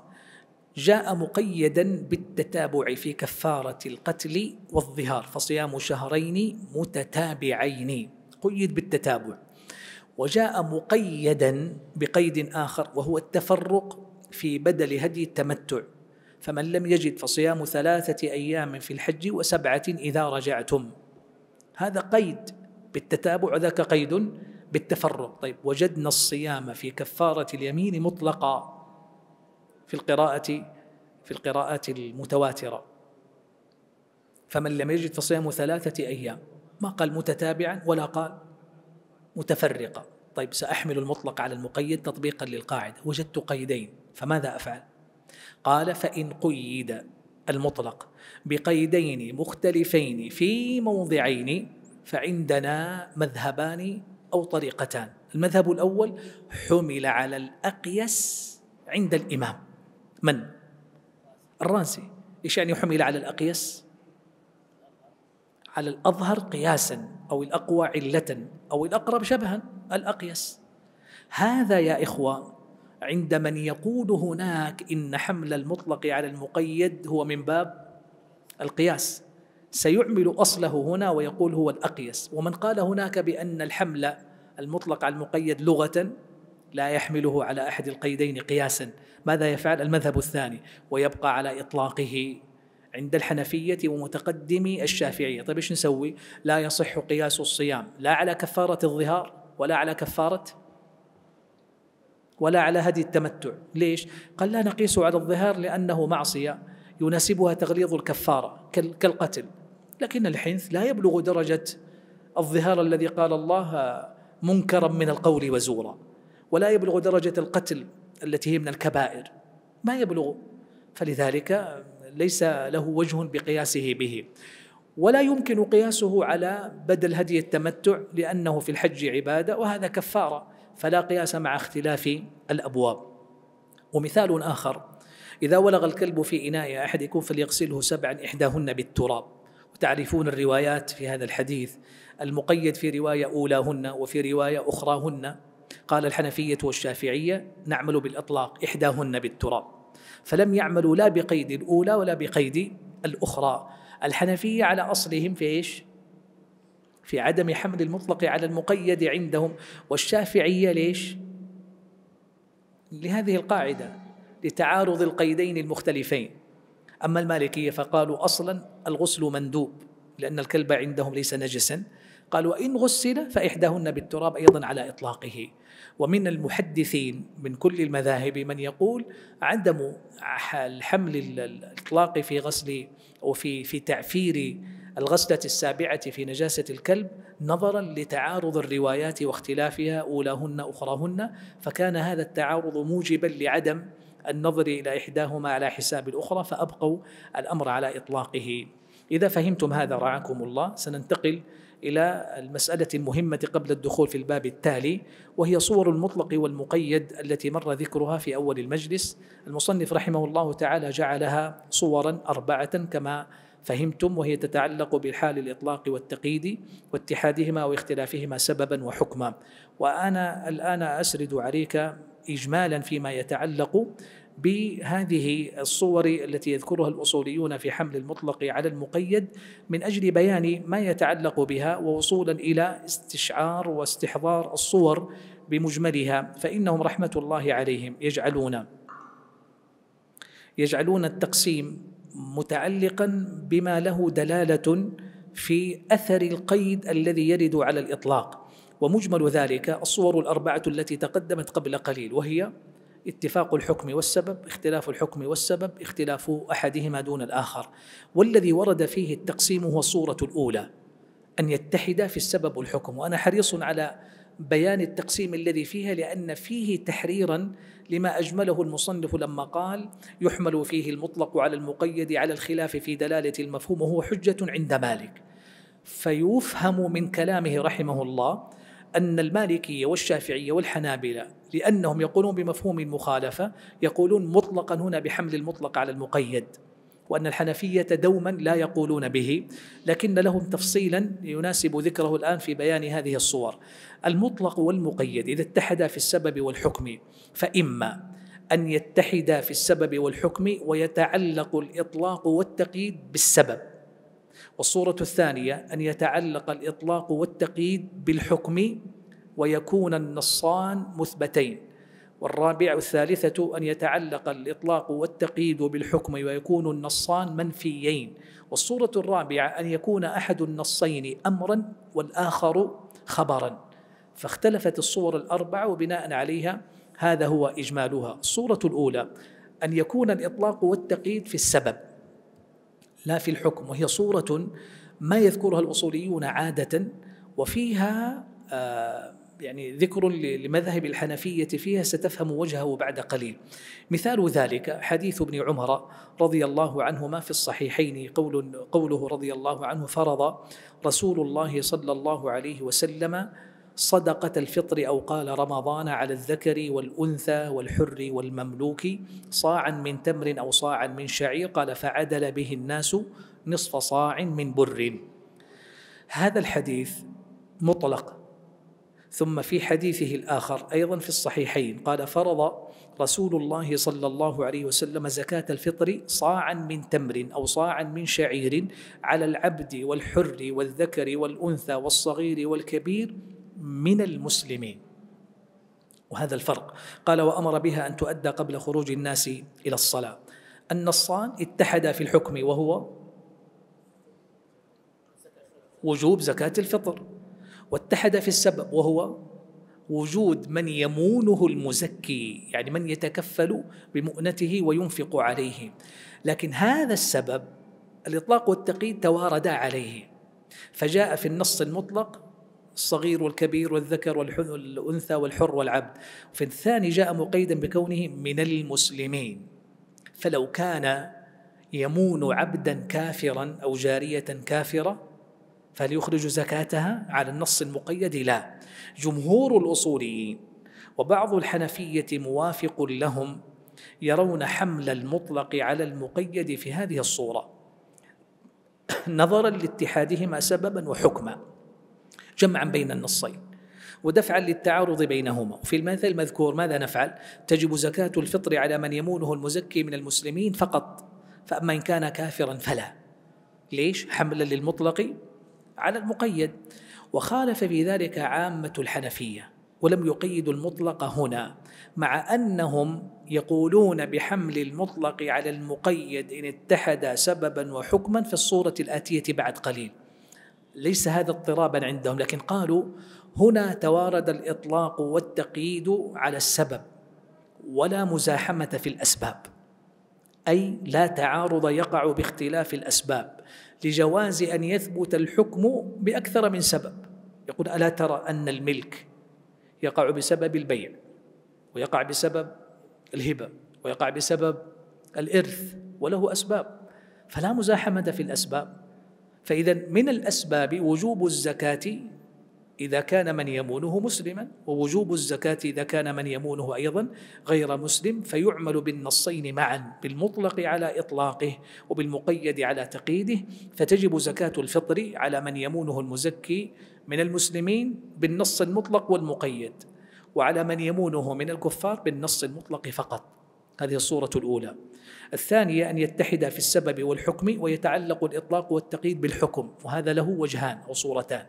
جاء مقيدا بالتتابع في كفارة القتل والظهار فصيام شهرين متتابعين قيد بالتتابع وجاء مقيدا بقيد آخر وهو التفرق في بدل هدي التمتع فمن لم يجد فصيام ثلاثة أيام في الحج وسبعة إذا رجعتم هذا قيد بالتتابع وذاك قيد بالتفرق طيب وجدنا الصيام في كفارة اليمين مطلقا في القراءة في القراءات المتواترة فمن لم يجد فصيام ثلاثة أيام ما قال متتابعا ولا قال متفرقا طيب سأحمل المطلق على المقيد تطبيقا للقاعدة وجدت قيدين فماذا أفعل قال فإن قيد المطلق بقيدين مختلفين في موضعين فعندنا مذهبان أو طريقتان المذهب الأول حمل على الأقيس عند الإمام من الرازي ايش يعني حمل على الاقيس على الاظهر قياسا او الاقوى عله او الاقرب شبها الاقيس هذا يا اخوه عند من يقول هناك ان حمل المطلق على المقيد هو من باب القياس سيعمل اصله هنا ويقول هو الاقيس ومن قال هناك بان الحمل المطلق على المقيد لغه لا يحمله على احد القيدين قياسا ماذا يفعل المذهب الثاني ويبقى على اطلاقه عند الحنفية ومتقدمي الشافعية طيب إيش نسوي لا يصح قياس الصيام لا على كفارة الظهار ولا على كفارة ولا على هدي التمتع ليش قال لا نقيس على الظهار لأنه معصية يناسبها تغليظ الكفارة كالقتل لكن الحنث لا يبلغ درجة الظهار الذي قال الله منكرا من القول وزورا ولا يبلغ درجة القتل التي هي من الكبائر ما يبلغ فلذلك ليس له وجه بقياسه به ولا يمكن قياسه على بدل هدي التمتع لأنه في الحج عبادة وهذا كفارة فلا قياس مع اختلاف الأبواب ومثال آخر إذا ولغ الكلب في إناء أحدكم فليغسله سبعا إحداهن بالتراب وتعرفون الروايات في هذا الحديث المقيد في رواية أولاهن وفي رواية أخراهن قال الحنفية والشافعية نعمل بالإطلاق إحداهن بالتراب فلم يعملوا لا بقيد الأولى ولا بقيد الأخرى الحنفية على أصلهم في إيش؟ في عدم حمل المطلق على المقيد عندهم والشافعية ليش؟ لهذه القاعدة لتعارض القيدين المختلفين أما المالكية فقالوا أصلا الغسل مندوب لأن الكلب عندهم ليس نجسا قال وإن غسل فإحداهن بالتراب أيضا على إطلاقه ومن المحدثين من كل المذاهب من يقول عدم حمل الإطلاق في غسل أو في تعفير الغسلة السابعة في نجاسة الكلب نظرا لتعارض الروايات واختلافها أولاهن أخراهن فكان هذا التعارض موجبا لعدم النظر إلى إحداهما على حساب الأخرى فأبقوا الأمر على إطلاقه إذا فهمتم هذا رعاكم الله سننتقل إلى المسألة المهمة قبل الدخول في الباب التالي وهي صور المطلق والمقيد التي مر ذكرها في أول المجلس المصنف رحمه الله تعالى جعلها صورا أربعة كما فهمتم وهي تتعلق بالحال الإطلاق والتقييد واتحادهما واختلافهما سببا وحكما وأنا الآن أسرد عليك إجمالا فيما يتعلق بهذه الصور التي يذكرها الاصوليون في حمل المطلق على المقيد من اجل بيان ما يتعلق بها ووصولا الى استشعار واستحضار الصور بمجملها فانهم رحمه الله عليهم يجعلون يجعلون التقسيم متعلقا بما له دلاله في اثر القيد الذي يرد على الاطلاق ومجمل ذلك الصور الاربعه التي تقدمت قبل قليل وهي اتفاق الحكم والسبب اختلاف الحكم والسبب اختلاف احدهما دون الاخر والذي ورد فيه التقسيم هو الصوره الاولى ان يتحد في السبب والحكم وانا حريص على بيان التقسيم الذي فيها لان فيه تحريرا لما اجمله المصنف لما قال يحمل فيه المطلق على المقيد على الخلاف في دلاله المفهوم وهو حجه عند مالك فيفهم من كلامه رحمه الله ان المالكيه والشافعيه والحنابله لأنهم يقولون بمفهوم المخالفة يقولون مطلقا هنا بحمل المطلق على المقيد وأن الحنفية دوما لا يقولون به لكن لهم تفصيلا يناسب ذكره الآن في بيان هذه الصور المطلق والمقيد إذا اتحدا في السبب والحكم فإما أن يتحدا في السبب والحكم ويتعلق الإطلاق والتقييد بالسبب والصورة الثانية أن يتعلق الإطلاق والتقييد بالحكم ويكون النصان مثبتين والرابع الثالثة أن يتعلق الإطلاق والتقييد بالحكم ويكون النصان منفيين والصورة الرابعة أن يكون أحد النصين أمرا والآخر خبرا فاختلفت الصور الأربعة وبناء عليها هذا هو إجمالها الصورة الأولى أن يكون الإطلاق والتقييد في السبب لا في الحكم وهي صورة ما يذكرها الأصوليون عادة وفيها آه يعني ذكر لمذهب الحنفية فيها ستفهم وجهه بعد قليل مثال ذلك حديث ابن عمر رضي الله عنهما في الصحيحين قول قوله رضي الله عنه فرض رسول الله صلى الله عليه وسلم صدقة الفطر أو قال رمضان على الذكر والأنثى والحر والمملوك صاعا من تمر أو صاعا من شعير قال فعدل به الناس نصف صاع من بر هذا الحديث مطلق ثم في حديثه الآخر أيضا في الصحيحين قال فرض رسول الله صلى الله عليه وسلم زكاة الفطر صاعا من تمر أو صاعا من شعير على العبد والحر والذكر والأنثى والصغير والكبير من المسلمين وهذا الفرق قال وأمر بها أن تؤدى قبل خروج الناس إلى الصلاة النصان اتحدا في الحكم وهو وجوب زكاة الفطر واتحد في السبب وهو وجود من يمونه المزكي يعني من يتكفل بمؤنته وينفق عليه لكن هذا السبب الإطلاق والتقييد تواردا عليه فجاء في النص المطلق الصغير والكبير والذكر والأنثى والحر والعبد في الثاني جاء مقيدا بكونه من المسلمين فلو كان يمون عبدا كافرا أو جارية كافرة فهل يخرج زكاتها على النص المقيد لا جمهور الأصوليين وبعض الحنفية موافق لهم يرون حمل المطلق على المقيد في هذه الصورة نظرا لاتحادهما سببا وحكما جمعا بين النصين ودفعا للتعارض بينهما وفي المثل المذكور ماذا نفعل؟ تجب زكاة الفطر على من يمونه المزكي من المسلمين فقط فأما إن كان كافرا فلا ليش؟ حملا للمطلق على المقيد وخالف في ذلك عامة الحنفية ولم يقيدوا المطلق هنا مع أنهم يقولون بحمل المطلق على المقيد إن اتحد سببا وحكما في الصورة الآتية بعد قليل ليس هذا اضطرابا عندهم لكن قالوا هنا توارد الإطلاق والتقييد على السبب ولا مزاحمة في الأسباب أي لا تعارض يقع باختلاف الأسباب لجواز أن يثبت الحكم بأكثر من سبب يقول ألا ترى أن الملك يقع بسبب البيع ويقع بسبب الهبة ويقع بسبب الإرث وله أسباب فلا مزاحمة في الأسباب فإذا من الأسباب وجوب الزكاة إذا كان من يمونه مسلما ووجوب الزكاة إذا كان من يمونه أيضا غير مسلم فيعمل بالنصين معا بالمطلق على إطلاقه وبالمقيد على تقييده فتجب زكاة الفطر على من يمونه المزكي من المسلمين بالنص المطلق والمقيد وعلى من يمونه من الكفار بالنص المطلق فقط هذه الصورة الأولى الثانية أن يتحد في السبب والحكم ويتعلق الإطلاق والتقييد بالحكم وهذا له وجهان أو صورتان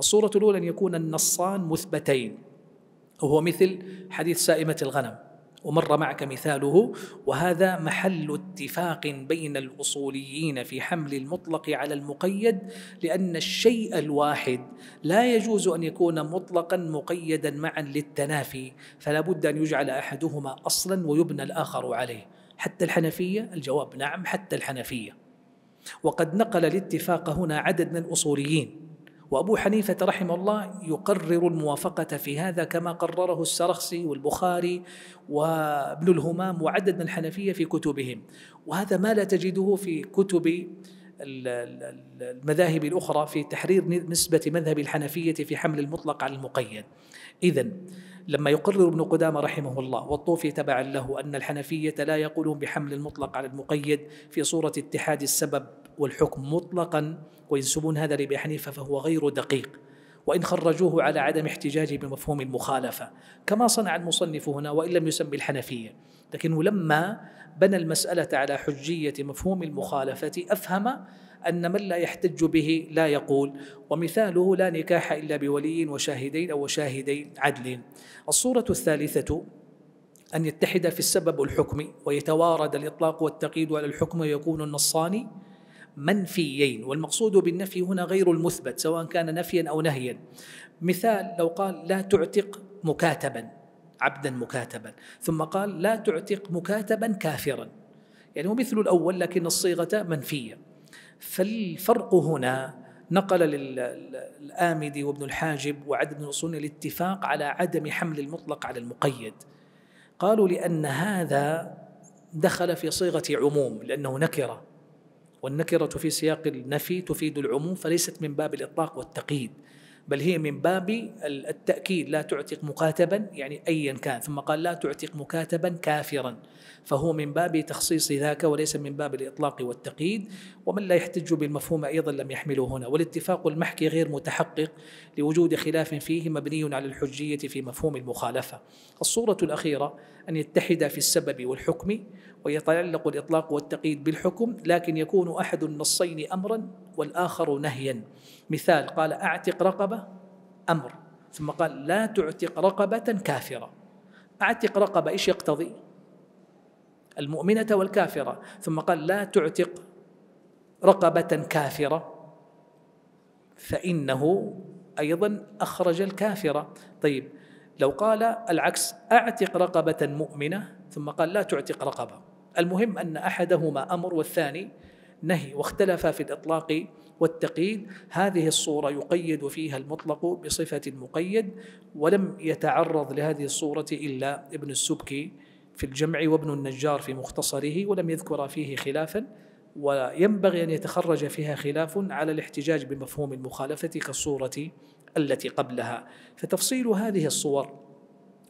الصورة الأولى أن يكون النصان مثبتين وهو مثل حديث سائمة الغنم ومر معك مثاله وهذا محل اتفاق بين الاصوليين في حمل المطلق على المقيد لان الشيء الواحد لا يجوز ان يكون مطلقا مقيدا معا للتنافي فلا بد ان يجعل احدهما اصلا ويبنى الاخر عليه حتى الحنفيه الجواب نعم حتى الحنفيه وقد نقل الاتفاق هنا عدد من الاصوليين وأبو حنيفة رحمه الله يقرر الموافقة في هذا كما قرره السرخسي والبخاري وابن الهمام وعدد من الحنفية في كتبهم وهذا ما لا تجده في كتب المذاهب الأخرى في تحرير نسبة مذهب الحنفية في حمل المطلق على المقيد إذا لما يقرر ابن قدامة رحمه الله والطوفي تبعا له أن الحنفية لا يقولون بحمل المطلق على المقيد في صورة اتحاد السبب والحكم مطلقا وينسبون هذا لأبي حنيفة فهو غير دقيق وإن خرجوه على عدم احتجاجه بمفهوم المخالفة كما صنع المصنف هنا وإن لم يسمي الحنفية لكنه لما بنى المسألة على حجية مفهوم المخالفة أفهم أن من لا يحتج به لا يقول ومثاله لا نكاح إلا بولي وشاهدين أو شاهدين عدل الصورة الثالثة أن يتحد في السبب والحكم ويتوارد الإطلاق والتقييد على الحكم ويكون النصاني منفيين والمقصود بالنفي هنا غير المثبت سواء كان نفيا أو نهيا مثال لو قال لا تعتق مكاتبا عبدا مكاتبا ثم قال لا تعتق مكاتبا كافرا يعني هو مثل الأول لكن الصيغة منفية فالفرق هنا نقل للآمدي وابن الحاجب وعد بن أصول الاتفاق على عدم حمل المطلق على المقيد قالوا لأن هذا دخل في صيغة عموم لأنه نكرة والنكرة في سياق النفي تفيد العموم فليست من باب الإطلاق والتقييد بل هي من باب التأكيد لا تعتق مكاتبا يعني أيا كان ثم قال لا تعتق مكاتبا كافرا فهو من باب تخصيص ذاك وليس من باب الإطلاق والتقييد ومن لا يحتج بالمفهوم أيضا لم يحمله هنا والاتفاق المحكي غير متحقق لوجود خلاف فيه مبني على الحجية في مفهوم المخالفة الصورة الأخيرة أن يتحد في السبب والحكم ويتعلق الإطلاق والتقييد بالحكم لكن يكون أحد النصين أمرا والآخر نهيا مثال قال أعتق رقبة أمر ثم قال لا تعتق رقبة كافرة أعتق رقبة إيش يقتضي المؤمنة والكافرة ثم قال لا تعتق رقبة كافرة فإنه أيضا أخرج الكافرة طيب لو قال العكس أعتق رقبة مؤمنة ثم قال لا تعتق رقبة المهم أن أحدهما أمر والثاني نهي واختلف في الإطلاق والتقييد هذه الصورة يقيد فيها المطلق بصفة مقيد ولم يتعرض لهذه الصورة إلا ابن السبكي في الجمع وابن النجار في مختصره ولم يذكر فيه خلافا وينبغي أن يتخرج فيها خلاف على الاحتجاج بمفهوم المخالفة كالصورة التي قبلها فتفصيل هذه الصور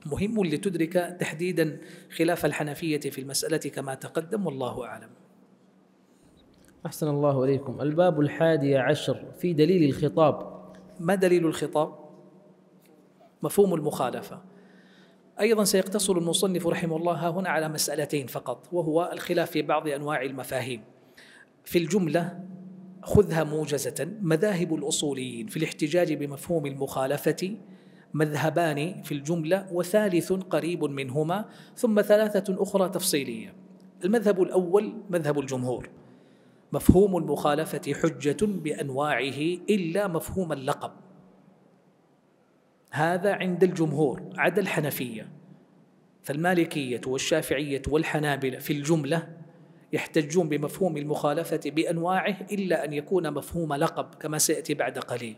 مهم لتدرك تحديدا خلاف الحنفية في المسألة كما تقدم والله أعلم أحسن الله إليكم الباب الحادي عشر في دليل الخطاب ما دليل الخطاب؟ مفهوم المخالفة أيضا سيقتصر المصنف رحمه الله هنا على مسألتين فقط وهو الخلاف في بعض أنواع المفاهيم في الجملة خذها موجزة مذاهب الأصوليين في الاحتجاج بمفهوم المخالفة مذهبان في الجملة وثالث قريب منهما ثم ثلاثة أخرى تفصيلية المذهب الأول مذهب الجمهور مفهوم المخالفة حجة بأنواعه إلا مفهوم اللقب هذا عند الجمهور عدا الحنفية فالمالكية والشافعية والحنابلة في الجملة يحتجون بمفهوم المخالفة بأنواعه إلا أن يكون مفهوم لقب كما سيأتي بعد قليل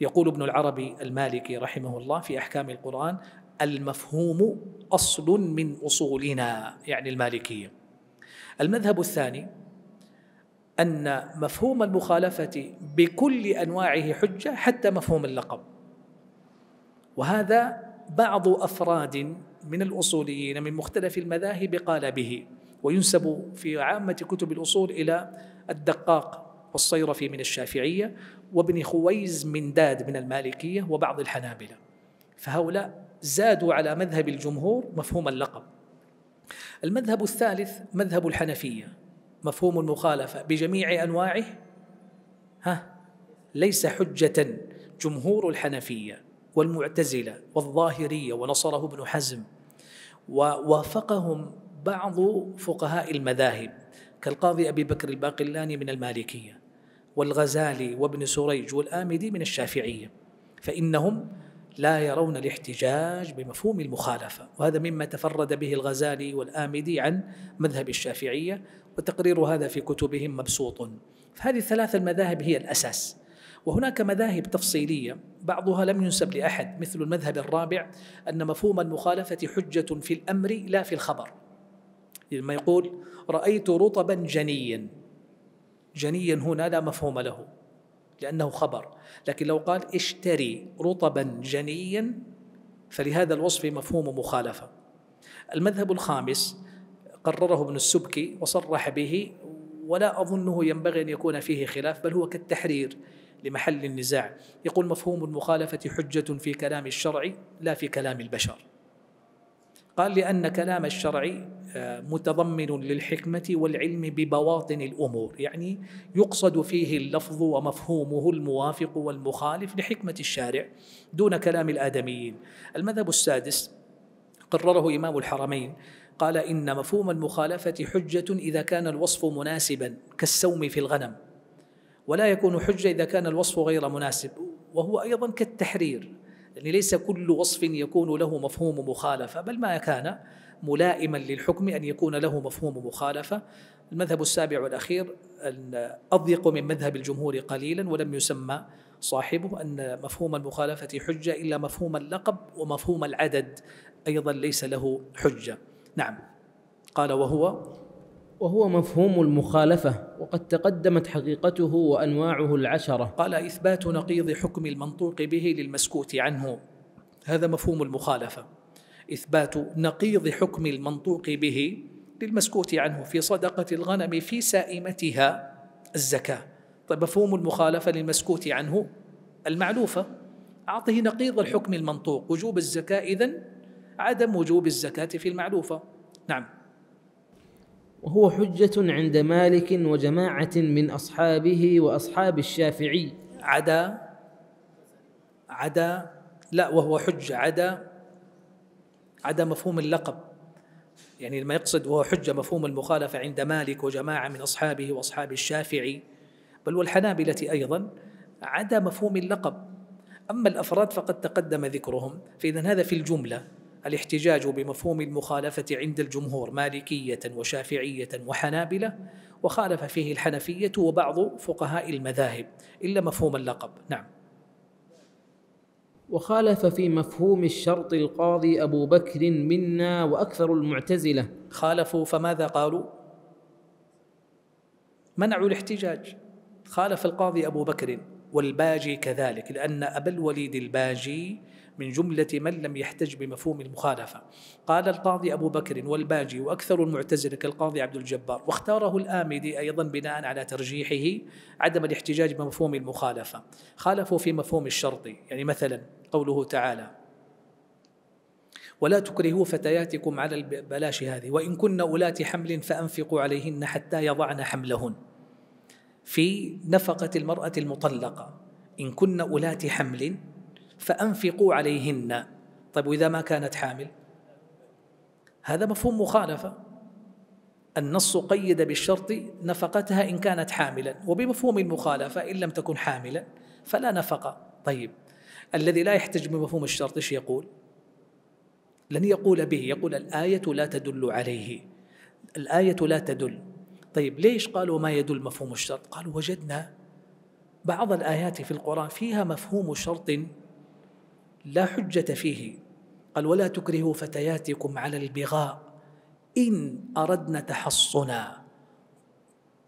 يقول ابن العربي المالكي رحمه الله في احكام القران المفهوم اصل من اصولنا يعني المالكيه المذهب الثاني ان مفهوم المخالفه بكل انواعه حجه حتى مفهوم اللقب وهذا بعض افراد من الاصوليين من مختلف المذاهب قال به وينسب في عامه كتب الاصول الى الدقاق والصيرفي من الشافعية وابن خويز من داد من المالكية وبعض الحنابلة فهؤلاء زادوا على مذهب الجمهور مفهوم اللقب المذهب الثالث مذهب الحنفية مفهوم المخالفة بجميع أنواعه ها ليس حجة جمهور الحنفية والمعتزلة والظاهرية ونصره ابن حزم ووافقهم بعض فقهاء المذاهب كالقاضي أبي بكر الباقلاني من المالكية والغزالي وابن سريج والآمدي من الشافعية فإنهم لا يرون الاحتجاج بمفهوم المخالفة وهذا مما تفرد به الغزالي والآمدي عن مذهب الشافعية وتقرير هذا في كتبهم مبسوط فهذه الثلاث المذاهب هي الأساس وهناك مذاهب تفصيلية بعضها لم ينسب لأحد مثل المذهب الرابع أن مفهوم المخالفة حجة في الأمر لا في الخبر لما يقول رأيت رطبا جنيا جنيا هنا لا مفهوم له لأنه خبر لكن لو قال اشتري رطبا جنيا فلهذا الوصف مفهوم مخالفة المذهب الخامس قرره ابن السبكي وصرح به ولا أظنه ينبغي أن يكون فيه خلاف بل هو كالتحرير لمحل النزاع يقول مفهوم المخالفة حجة في كلام الشرع لا في كلام البشر قال لأن كلام الشرع آه، متضمن للحكمة والعلم ببواطن الأمور يعني يقصد فيه اللفظ ومفهومه الموافق والمخالف لحكمة الشارع دون كلام الآدميين المذهب السادس قرره إمام الحرمين قال إن مفهوم المخالفة حجة إذا كان الوصف مناسبا كالسوم في الغنم ولا يكون حجة إذا كان الوصف غير مناسب وهو أيضا كالتحرير يعني ليس كل وصف يكون له مفهوم مخالفة بل ما كان ملائما للحكم أن يكون له مفهوم مخالفة المذهب السابع والأخير أن أضيق من مذهب الجمهور قليلا ولم يسمى صاحبه أن مفهوم المخالفة حجة إلا مفهوم اللقب ومفهوم العدد أيضا ليس له حجة نعم قال وهو وهو مفهوم المخالفة وقد تقدمت حقيقته وأنواعه العشرة قال إثبات نقيض حكم المنطوق به للمسكوت عنه هذا مفهوم المخالفة إثبات نقيض حكم المنطوق به للمسكوت عنه في صدقة الغنم في سائمتها الزكاة طيب مفهوم المخالفة للمسكوت عنه المعلوفة أعطه نقيض الحكم المنطوق وجوب الزكاة إذن عدم وجوب الزكاة في المعلوفة نعم وهو حجة عند مالك وجماعة من أصحابه وأصحاب الشافعي عدا عدا لا وهو حجة عدا عدا مفهوم اللقب يعني لما يقصد وهو حجة مفهوم المخالفة عند مالك وجماعة من أصحابه وأصحاب الشافعي بل والحنابلة أيضا عدا مفهوم اللقب أما الأفراد فقد تقدم ذكرهم فإذا هذا في الجملة الاحتجاج بمفهوم المخالفة عند الجمهور مالكية وشافعية وحنابلة وخالف فيه الحنفية وبعض فقهاء المذاهب إلا مفهوم اللقب نعم وخالف في مفهوم الشرط القاضي أبو بكر منا وأكثر المعتزلة خالفوا فماذا قالوا؟ منعوا الاحتجاج خالف القاضي أبو بكر والباجي كذلك لأن أبا الوليد الباجي من جملة من لم يحتج بمفهوم المخالفة قال القاضي أبو بكر والباجي وأكثر المعتزلة كالقاضي عبد الجبار واختاره الآمدي أيضا بناء على ترجيحه عدم الاحتجاج بمفهوم المخالفة خالفوا في مفهوم الشرط يعني مثلا قوله تعالى ولا تكرهوا فتياتكم على البلاش هذه وإن كن أولات حمل فأنفقوا عليهن حتى يضعن حملهن في نفقة المرأة المطلقة إن كن أولات حمل فأنفقوا عليهن طيب وإذا ما كانت حامل هذا مفهوم مخالفة النص قيد بالشرط نفقتها إن كانت حاملا وبمفهوم المخالفة إن لم تكن حاملا فلا نفقة طيب الذي لا يحتج بمفهوم الشرط ايش يقول؟ لن يقول به يقول الآية لا تدل عليه الآية لا تدل طيب ليش قالوا ما يدل مفهوم الشرط؟ قالوا وجدنا بعض الآيات في القرآن فيها مفهوم شرط لا حجة فيه قال ولا تكرهوا فتياتكم على البغاء إن أردنا تحصنا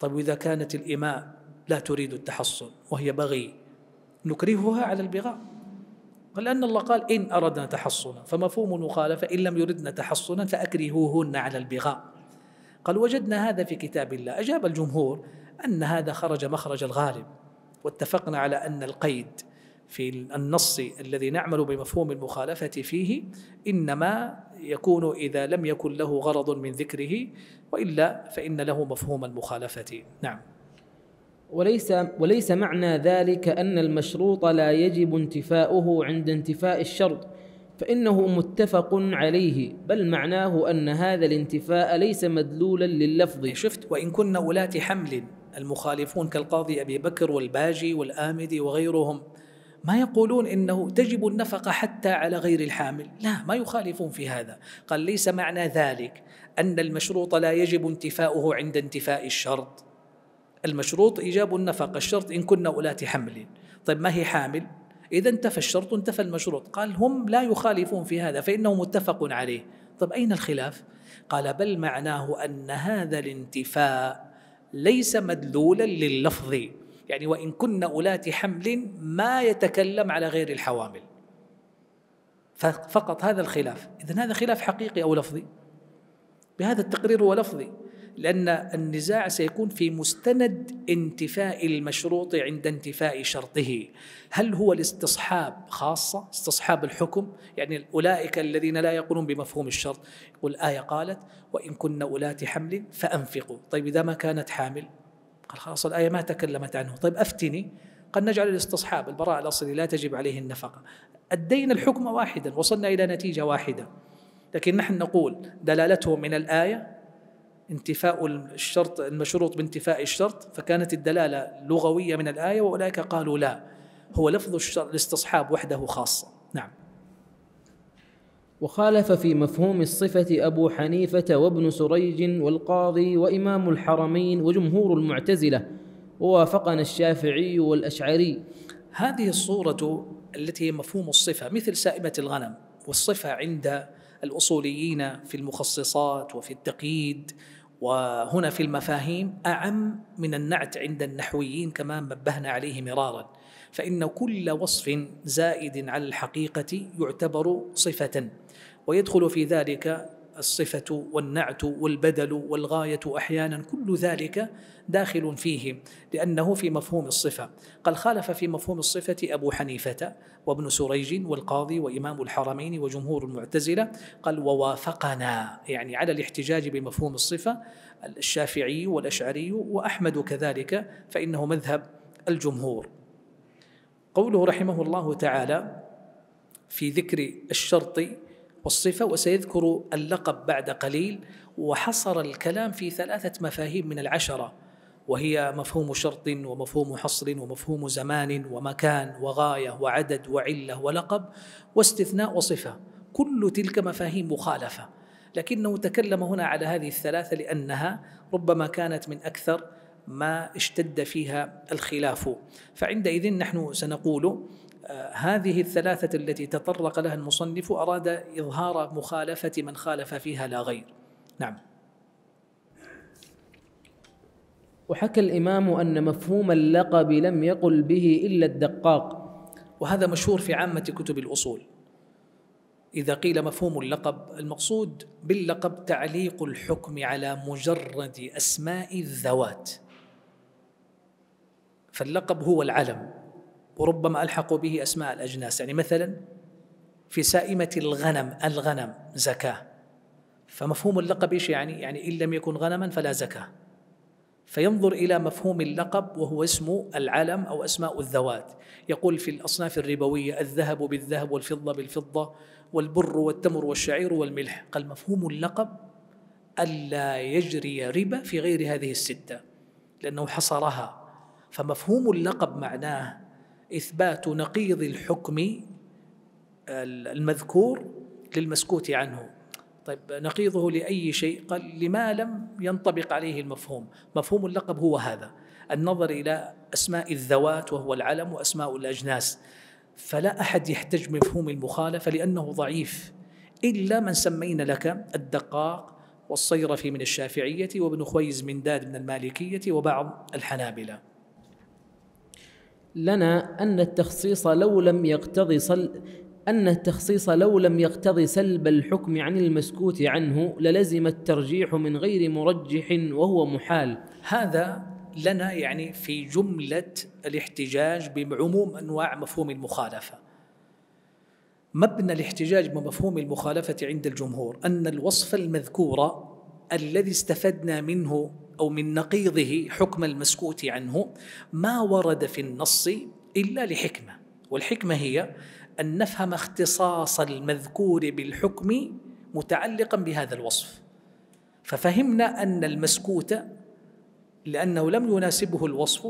طيب إذا كانت الإماء لا تريد التحصن وهي بغي نكرهها على البغاء قال لأن الله قال إن أردنا تحصنا فمفهوم المخالفة إن لم يردنا تحصنا فأكرهوهن على البغاء قال وجدنا هذا في كتاب الله أجاب الجمهور أن هذا خرج مخرج الغالب واتفقنا على أن القيد في النص الذي نعمل بمفهوم المخالفة فيه إنما يكون إذا لم يكن له غرض من ذكره وإلا فإن له مفهوم المخالفة نعم وليس وليس معنى ذلك أن المشروط لا يجب انتفاؤه عند انتفاء الشرط فإنه متفق عليه بل معناه أن هذا الانتفاء ليس مدلولا لللفظ شفت وإن كنا ولاة حمل المخالفون كالقاضي أبي بكر والباجي والآمدي وغيرهم ما يقولون انه تجب النفقه حتى على غير الحامل، لا ما يخالفون في هذا، قال ليس معنى ذلك ان المشروط لا يجب انتفاؤه عند انتفاء الشرط. المشروط ايجاب النفقه، الشرط ان كنا ولاة حمل. طيب ما هي حامل؟ اذا انتفى الشرط انتفى المشروط، قال هم لا يخالفون في هذا فانه متفق عليه. طيب اين الخلاف؟ قال بل معناه ان هذا الانتفاء ليس مدلولا لللفظ يعني وإن كن أولات حمل ما يتكلم على غير الحوامل فقط هذا الخلاف إذا هذا خلاف حقيقي أو لفظي بهذا التقرير هو لفظي لأن النزاع سيكون في مستند انتفاء المشروط عند انتفاء شرطه هل هو الاستصحاب خاصة استصحاب الحكم يعني أولئك الذين لا يقولون بمفهوم الشرط يقول الآية قالت وإن كن أولات حمل فأنفقوا طيب إذا ما كانت حامل قال خلاص الآية ما تكلمت عنه طيب أفتني قد نجعل الاستصحاب البراء الأصلي لا تجب عليه النفقة أدينا الحكم واحدا وصلنا إلى نتيجة واحدة لكن نحن نقول دلالته من الآية انتفاء الشرط المشروط بانتفاء الشرط فكانت الدلالة لغوية من الآية وأولئك قالوا لا هو لفظ الاستصحاب وحده خاصة نعم وخالف في مفهوم الصفة أبو حنيفة وابن سريج والقاضي وإمام الحرمين وجمهور المعتزلة ووافقنا الشافعي والأشعري هذه الصورة التي هي مفهوم الصفة مثل سائمة الغنم والصفة عند الأصوليين في المخصصات وفي التقييد وهنا في المفاهيم أعم من النعت عند النحويين كما نبهنا عليه مرارا فإن كل وصف زائد على الحقيقة يعتبر صفة ويدخل في ذلك الصفة والنعت والبدل والغاية أحيانا كل ذلك داخل فيه لأنه في مفهوم الصفة قال خالف في مفهوم الصفة أبو حنيفة وابن سريج والقاضي وإمام الحرمين وجمهور المعتزلة قال ووافقنا يعني على الاحتجاج بمفهوم الصفة الشافعي والأشعري وأحمد كذلك فإنه مذهب الجمهور قوله رحمه الله تعالى في ذكر الشرط والصفة وسيذكر اللقب بعد قليل وحصر الكلام في ثلاثة مفاهيم من العشرة وهي مفهوم شرط ومفهوم حصر ومفهوم زمان ومكان وغاية وعدد وعلة ولقب واستثناء وصفة كل تلك مفاهيم مخالفة لكنه تكلم هنا على هذه الثلاثة لأنها ربما كانت من أكثر ما اشتد فيها الخلاف فعندئذ نحن سنقول هذه الثلاثة التي تطرق لها المصنف أراد إظهار مخالفة من خالف فيها لا غير نعم وحكى الإمام أن مفهوم اللقب لم يقل به إلا الدقاق وهذا مشهور في عامة كتب الأصول إذا قيل مفهوم اللقب المقصود باللقب تعليق الحكم على مجرد أسماء الذوات فاللقب هو العلم وربما ألحقوا به أسماء الأجناس يعني مثلا في سائمة الغنم الغنم زكاة فمفهوم اللقب إيش يعني؟ يعني إن لم يكن غنما فلا زكاة فينظر إلى مفهوم اللقب وهو اسم العلم أو أسماء الذوات يقول في الأصناف الربوية الذهب بالذهب والفضة بالفضة والبر والتمر والشعير والملح قال مفهوم اللقب ألا يجري ربا في غير هذه الستة لأنه حصرها فمفهوم اللقب معناه إثبات نقيض الحكم المذكور للمسكوت عنه طيب نقيضه لأي شيء قال لما لم ينطبق عليه المفهوم مفهوم اللقب هو هذا النظر إلى أسماء الذوات وهو العلم وأسماء الأجناس فلا أحد يحتج مفهوم المخالفة لأنه ضعيف إلا من سمينا لك الدقاق والصيرفي من الشافعية وابن خويز من داد من المالكية وبعض الحنابلة لنا أن التخصيص لو لم يقتضي صل أن التخصيص لو لم يقتضي سلب الحكم عن المسكوت عنه للزم الترجيح من غير مرجح وهو محال هذا لنا يعني في جملة الاحتجاج بعموم أنواع مفهوم المخالفة مبنى الاحتجاج بمفهوم المخالفة عند الجمهور أن الوصف المذكور الذي استفدنا منه أو من نقيضه حكم المسكوت عنه ما ورد في النص إلا لحكمة والحكمة هي أن نفهم اختصاص المذكور بالحكم متعلقا بهذا الوصف ففهمنا أن المسكوت لأنه لم يناسبه الوصف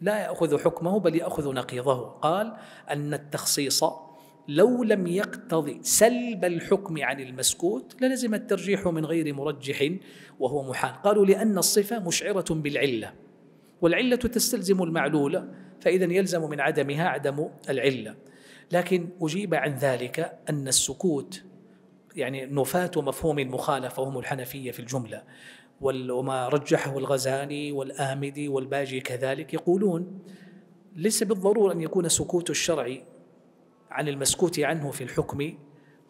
لا يأخذ حكمه بل يأخذ نقيضه قال أن التخصيص لو لم يقتضي سلب الحكم عن المسكوت للزم الترجيح من غير مرجح وهو محال قالوا لأن الصفة مشعرة بالعلة والعلة تستلزم المعلولة فإذا يلزم من عدمها عدم العلة لكن أجيب عن ذلك أن السكوت يعني نفاة مفهوم المخالفة هم الحنفية في الجملة وما رجحه الغزالي والآمدي والباجي كذلك يقولون ليس بالضرورة أن يكون سكوت الشرع عن المسكوت عنه في الحكم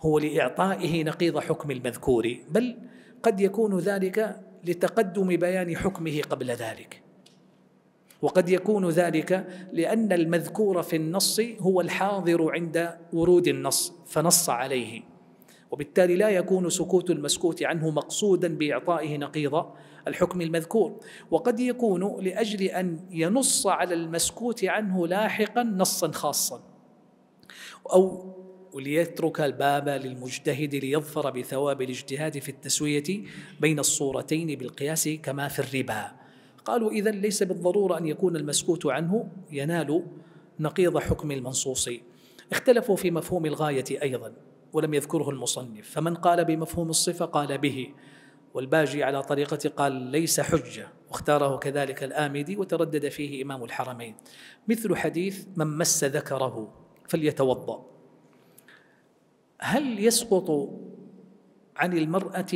هو لإعطائه نقيض حكم المذكور بل قد يكون ذلك لتقدم بيان حكمه قبل ذلك وقد يكون ذلك لان المذكور في النص هو الحاضر عند ورود النص فنص عليه وبالتالي لا يكون سكوت المسكوت عنه مقصودا باعطائه نقيض الحكم المذكور وقد يكون لاجل ان ينص على المسكوت عنه لاحقا نصا خاصا او وليترك الباب للمجتهد ليظفر بثواب الاجتهاد في التسوية بين الصورتين بالقياس كما في الربا قالوا إذا ليس بالضرورة أن يكون المسكوت عنه ينال نقيض حكم المنصوص اختلفوا في مفهوم الغاية أيضا ولم يذكره المصنف فمن قال بمفهوم الصفة قال به والباجي على طريقة قال ليس حجة واختاره كذلك الآمدي وتردد فيه إمام الحرمين مثل حديث من مس ذكره فليتوضأ هل يسقط عن المرأة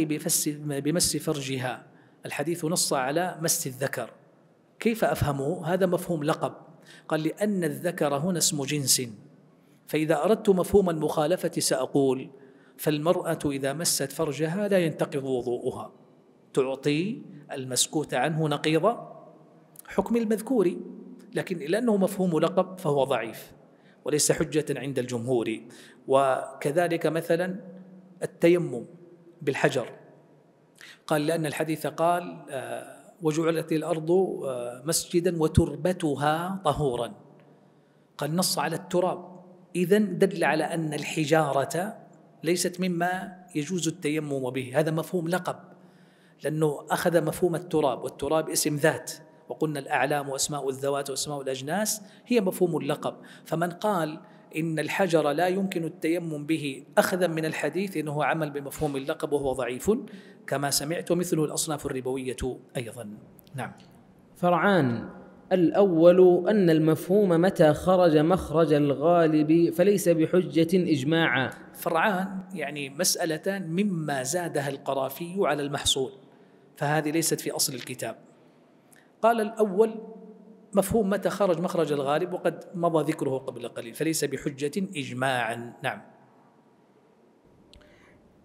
بمس فرجها الحديث نص على مس الذكر كيف أفهمه؟ هذا مفهوم لقب قال لأن الذكر هنا اسم جنس فإذا أردت مفهوم المخالفة سأقول فالمرأة إذا مست فرجها لا ينتقض وضوءها تعطي المسكوت عنه نقيض حكم المذكور لكن لأنه مفهوم لقب فهو ضعيف وليس حجة عند الجمهور وكذلك مثلا التيمم بالحجر قال لأن الحديث قال آه، وجعلت الأرض آه، مسجدا وتربتها طهورا قال نص على التراب إذا دل على أن الحجارة ليست مما يجوز التيمم به هذا مفهوم لقب لأنه أخذ مفهوم التراب والتراب اسم ذات وقلنا الأعلام وأسماء الذوات وأسماء الأجناس هي مفهوم اللقب فمن قال إن الحجر لا يمكن التيمم به أخذا من الحديث إنه عمل بمفهوم اللقب وهو ضعيف كما سمعت ومثله الأصناف الربوية أيضا نعم فرعان الأول أن المفهوم متى خرج مخرج الغالب فليس بحجة إجماعا فرعان يعني مسألتان مما زادها القرافي على المحصول فهذه ليست في أصل الكتاب قال الأول مفهوم متى خرج مخرج الغالب وقد مضى ذكره قبل قليل فليس بحجة إجماعا نعم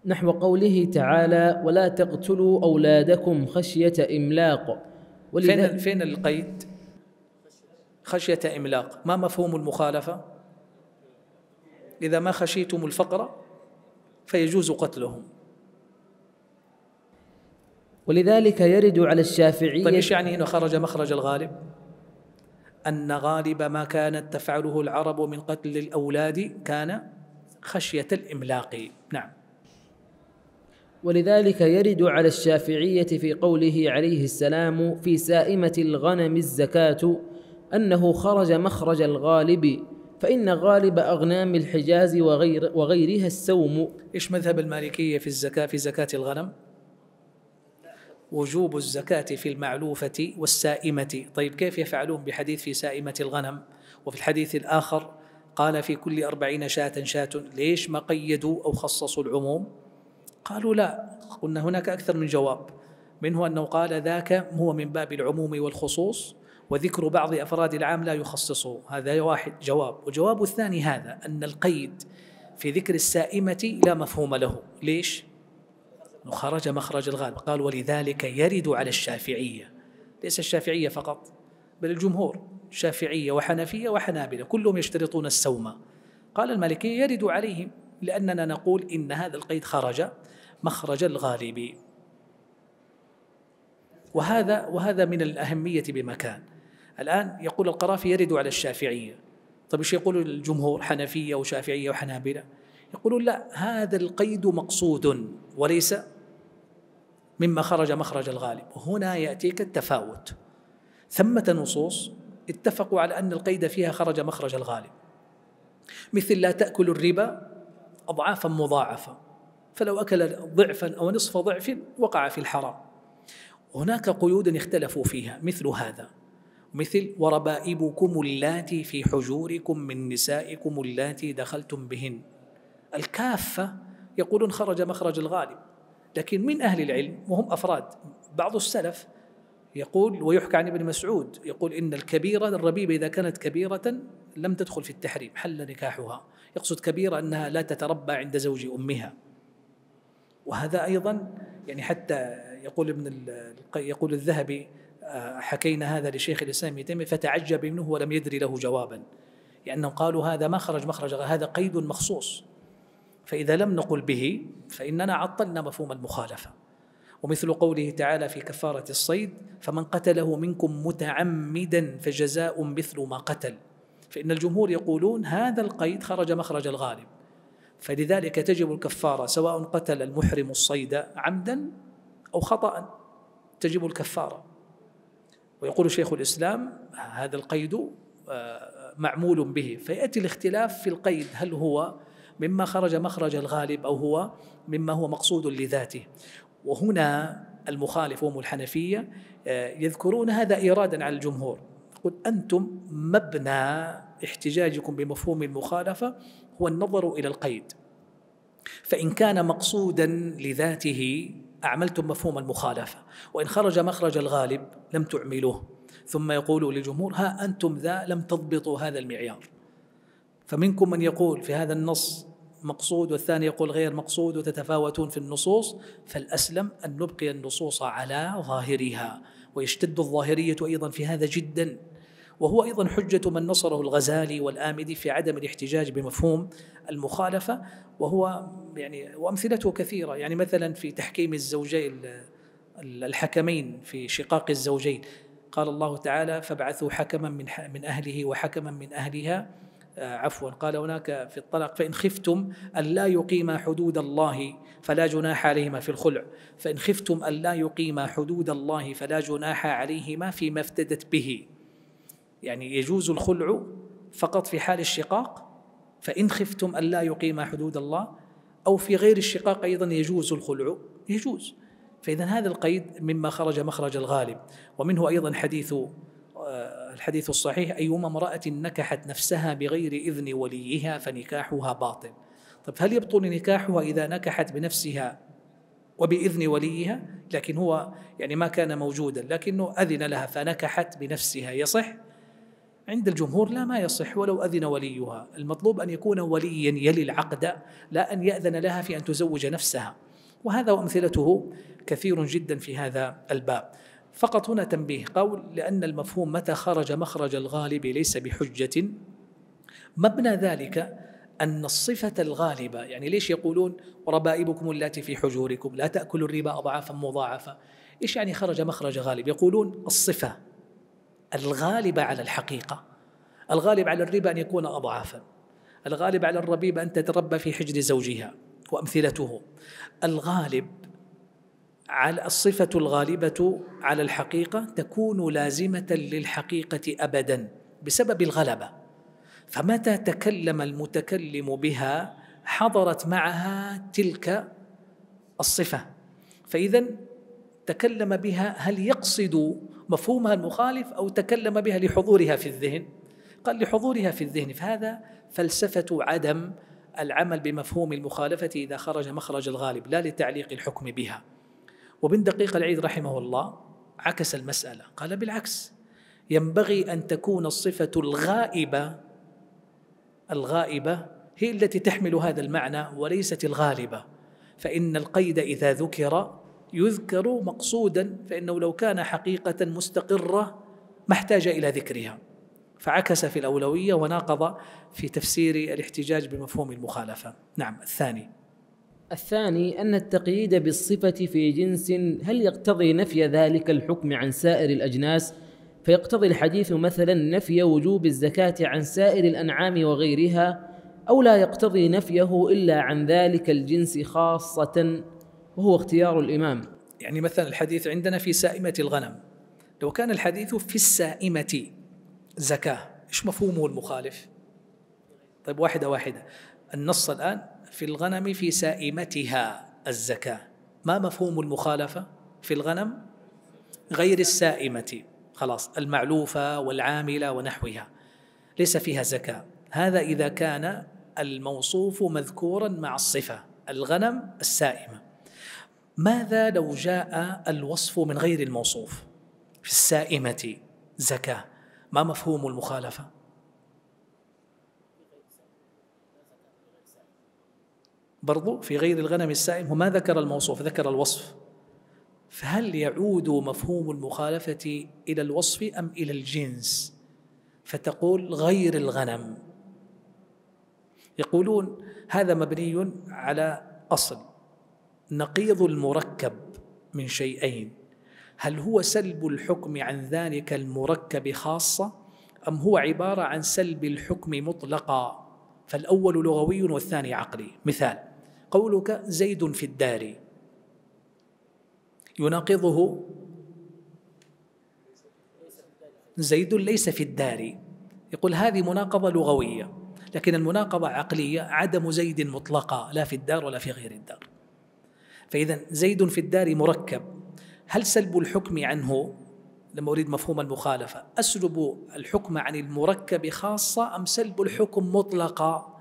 نحو قوله تعالى ولا تقتلوا أولادكم خشية إملاق فين, فين القيد خشية إملاق ما مفهوم المخالفة إذا ما خشيتم الفقر فيجوز قتلهم ولذلك يرد على الشافعية طيب ايش يعني انه خرج مخرج الغالب؟ ان غالب ما كانت تفعله العرب من قتل الاولاد كان خشيه الاملاق، نعم. ولذلك يرد على الشافعية في قوله عليه السلام في سائمة الغنم الزكاة أنه خرج مخرج الغالب فإن غالب أغنام الحجاز وغير وغيرها السوم إيش مذهب المالكية في الزكاة في زكاة الغنم؟ وجوب الزكاة في المعلوفة والسائمة طيب كيف يفعلون بحديث في سائمة الغنم وفي الحديث الآخر قال في كل أربعين شاة شاة ليش ما قيدوا أو خصصوا العموم قالوا لا قلنا هناك أكثر من جواب منه أنه قال ذاك هو من باب العموم والخصوص وذكر بعض أفراد العام لا يخصصه هذا واحد جواب وجواب الثاني هذا أن القيد في ذكر السائمة لا مفهوم له ليش؟ خرج مخرج الغالب قال ولذلك يرد على الشافعية ليس الشافعية فقط بل الجمهور شافعية وحنفية وحنابلة كلهم يشترطون السوم قال المالكية يرد عليهم لأننا نقول إن هذا القيد خرج مخرج الغالب وهذا وهذا من الأهمية بمكان الآن يقول القرافي يرد على الشافعية طيب ايش يقول الجمهور حنفية وشافعية وحنابلة يقولون لا هذا القيد مقصود وليس مما خرج مخرج الغالب وهنا يأتيك التفاوت ثمة نصوص اتفقوا على أن القيد فيها خرج مخرج الغالب مثل لا تأكل الربا أضعافا مضاعفة فلو أكل ضعفا أو نصف ضعف وقع في الحرام هناك قيود اختلفوا فيها مثل هذا مثل وربائبكم اللاتي في حجوركم من نسائكم اللاتي دخلتم بهن الكافة يقولون خرج مخرج الغالب لكن من أهل العلم وهم أفراد بعض السلف يقول ويحكى عن ابن مسعود يقول إن الكبيرة الربيبة إذا كانت كبيرة لم تدخل في التحريم حل نكاحها يقصد كبيرة أنها لا تتربى عند زوج أمها وهذا أيضا يعني حتى يقول ابن يقول الذهبي آه، حكينا هذا لشيخ الإسلام ابن تيمية فتعجب منه ولم يدري له جوابا لأنهم قالوا هذا ما خرج مخرج هذا قيد مخصوص فإذا لم نقل به فإننا عطلنا مفهوم المخالفة ومثل قوله تعالى في كفارة الصيد فمن قتله منكم متعمدا فجزاء مثل ما قتل فإن الجمهور يقولون هذا القيد خرج مخرج الغالب فلذلك تجب الكفارة سواء قتل المحرم الصيد عمدا أو خطأ تجب الكفارة ويقول شيخ الإسلام هذا القيد آه، معمول به فيأتي الاختلاف في القيد هل هو مما خرج مخرج الغالب أو هو مما هو مقصود لذاته وهنا المخالف هم الحنفية آه، يذكرون هذا إيرادا على الجمهور قل أنتم مبنى احتجاجكم بمفهوم المخالفة هو النظر إلى القيد فإن كان مقصودا لذاته أعملتم مفهوم المخالفة وإن خرج مخرج الغالب لم تعملوه ثم يقول للجمهور ها أنتم ذا لم تضبطوا هذا المعيار فمنكم من يقول في هذا النص مقصود والثاني يقول غير مقصود وتتفاوتون في النصوص فالأسلم أن نبقي النصوص على ظاهرها ويشتد الظاهرية أيضا في هذا جدا وهو أيضا حجة من نصره الغزالي والآمدي في عدم الاحتجاج بمفهوم المخالفة وهو يعني وأمثلته كثيرة يعني مثلا في تحكيم الزوجين الحكمين في شقاق الزوجين قال الله تعالى فابعثوا حكما من من أهله وحكما من أهلها آه، عفوا قال هناك في الطلاق فإن خفتم أن لا يقيما حدود الله فلا جناح عليهما في الخلع فإن خفتم أن لا يقيما حدود الله فلا جناح عليهما فيما افتدت به يعني يجوز الخلع فقط في حال الشقاق فإن خفتم أن لا يقيما حدود الله أو في غير الشقاق أيضا يجوز الخلع يجوز فإذا هذا القيد مما خرج مخرج الغالب ومنه أيضا حديث الحديث الصحيح أيما امرأة نكحت نفسها بغير إذن وليها فنكاحها باطل طب هل يبطل نكاحها إذا نكحت بنفسها وبإذن وليها لكن هو يعني ما كان موجودا لكنه أذن لها فنكحت بنفسها يصح عند الجمهور لا ما يصح ولو أذن وليها المطلوب أن يكون وليا يلي العقد لا أن يأذن لها في أن تزوج نفسها وهذا وأمثلته كثير جدا في هذا الباب فقط هنا تنبيه قول لأن المفهوم متى خرج مخرج الغالب ليس بحجة مبنى ذلك أن الصفة الغالبة يعني ليش يقولون ربائبكم التي في حجوركم لا تأكلوا الربا أضعافا مضاعفة إيش يعني خرج مخرج غالب يقولون الصفة الغالبة على الحقيقة الغالب على الربا أن يكون أضعافا الغالب على الربيب أن تتربى في حجر زوجها وأمثلته الغالب على الصفة الغالبة على الحقيقة تكون لازمة للحقيقة أبدا بسبب الغلبة فمتى تكلم المتكلم بها حضرت معها تلك الصفة فإذا تكلم بها هل يقصد مفهومها المخالف أو تكلم بها لحضورها في الذهن قال لحضورها في الذهن فهذا فلسفة عدم العمل بمفهوم المخالفة إذا خرج مخرج الغالب لا لتعليق الحكم بها وبن دقيق العيد رحمه الله عكس المسألة قال بالعكس ينبغي أن تكون الصفة الغائبة الغائبة هي التي تحمل هذا المعنى وليست الغالبة فإن القيد إذا ذكر يذكر مقصودا فإنه لو كان حقيقة مستقرة ما احتاج إلى ذكرها فعكس في الأولوية وناقض في تفسير الاحتجاج بمفهوم المخالفة نعم الثاني الثاني أن التقييد بالصفة في جنس هل يقتضي نفي ذلك الحكم عن سائر الأجناس؟ فيقتضي الحديث مثلا نفي وجوب الزكاة عن سائر الأنعام وغيرها أو لا يقتضي نفيه إلا عن ذلك الجنس خاصة وهو اختيار الإمام يعني مثلا الحديث عندنا في سائمة الغنم لو كان الحديث في السائمة زكاة إيش مفهومه المخالف؟ طيب واحدة واحدة النص الآن في الغنم في سائمتها الزكاة ما مفهوم المخالفة في الغنم غير السائمة خلاص المعلوفة والعاملة ونحوها ليس فيها زكاة هذا إذا كان الموصوف مذكورا مع الصفة الغنم السائمة ماذا لو جاء الوصف من غير الموصوف في السائمة زكاة ما مفهوم المخالفة برضو في غير الغنم السائم هو ما ذكر الموصوف ذكر الوصف فهل يعود مفهوم المخالفة إلى الوصف أم إلى الجنس فتقول غير الغنم يقولون هذا مبني على أصل نقيض المركب من شيئين هل هو سلب الحكم عن ذلك المركب خاصة أم هو عبارة عن سلب الحكم مطلقا فالأول لغوي والثاني عقلي مثال قولك زيد في الدار يناقضه زيد ليس في الدار يقول هذه مناقضة لغوية لكن المناقضة عقلية عدم زيد مطلقة لا في الدار ولا في غير الدار فإذا زيد في الدار مركب هل سلب الحكم عنه لما أريد مفهوم المخالفة أسلب الحكم عن المركب خاصة أم سلب الحكم مطلقا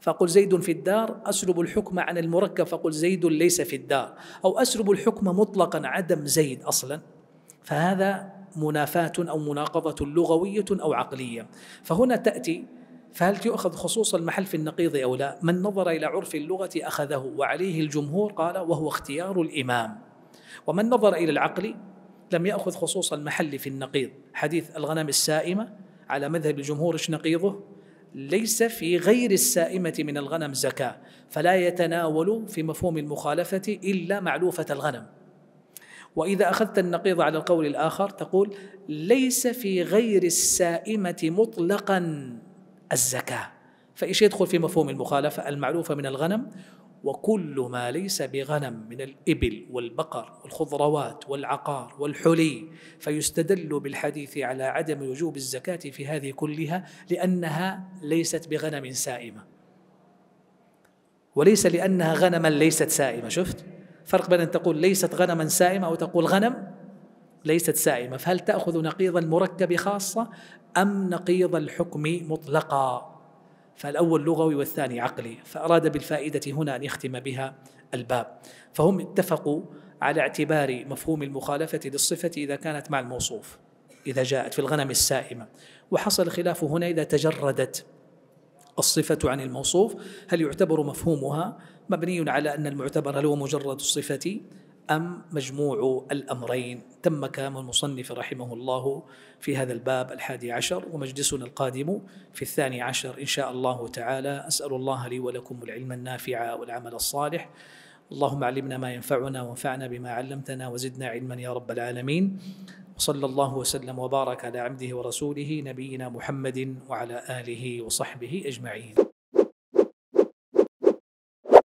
فقل زيد في الدار أسلب الحكم عن المركب فقل زيد ليس في الدار أو أسلب الحكم مطلقا عدم زيد أصلا فهذا منافاة أو مناقضة لغوية أو عقلية فهنا تأتي فهل يؤخذ خصوص المحل في النقيض أو لا من نظر إلى عرف اللغة أخذه وعليه الجمهور قال وهو اختيار الإمام ومن نظر إلى العقل لم يأخذ خصوص المحل في النقيض حديث الغنم السائمة على مذهب الجمهور ايش نقيضه ليس في غير السائمة من الغنم زكاة فلا يتناول في مفهوم المخالفة إلا معلوفة الغنم وإذا أخذت النقيض على القول الآخر تقول ليس في غير السائمة مطلقا الزكاة فإيش يدخل في مفهوم المخالفة المعلوفة من الغنم وكل ما ليس بغنم من الإبل والبقر والخضروات والعقار والحلي فيستدل بالحديث على عدم وجوب الزكاة في هذه كلها لأنها ليست بغنم سائمة وليس لأنها غنما ليست سائمة شفت فرق بين أن تقول ليست غنما سائمة أو تقول غنم ليست سائمة فهل تأخذ نقيض المركب خاصة أم نقيض الحكم مطلقا فالأول لغوي والثاني عقلي فأراد بالفائدة هنا أن يختم بها الباب فهم اتفقوا على اعتبار مفهوم المخالفة للصفة إذا كانت مع الموصوف إذا جاءت في الغنم السائمة وحصل الخلاف هنا إذا تجردت الصفة عن الموصوف هل يعتبر مفهومها مبني على أن المعتبر هل هو مجرد الصفة أم مجموع الأمرين تم كلام المصنف رحمه الله في هذا الباب الحادي عشر ومجلسنا القادم في الثاني عشر إن شاء الله تعالى أسأل الله لي ولكم العلم النافع والعمل الصالح اللهم علمنا ما ينفعنا وانفعنا بما علمتنا وزدنا علما يا رب العالمين وصلى الله وسلم وبارك على عبده ورسوله نبينا محمد وعلى آله وصحبه أجمعين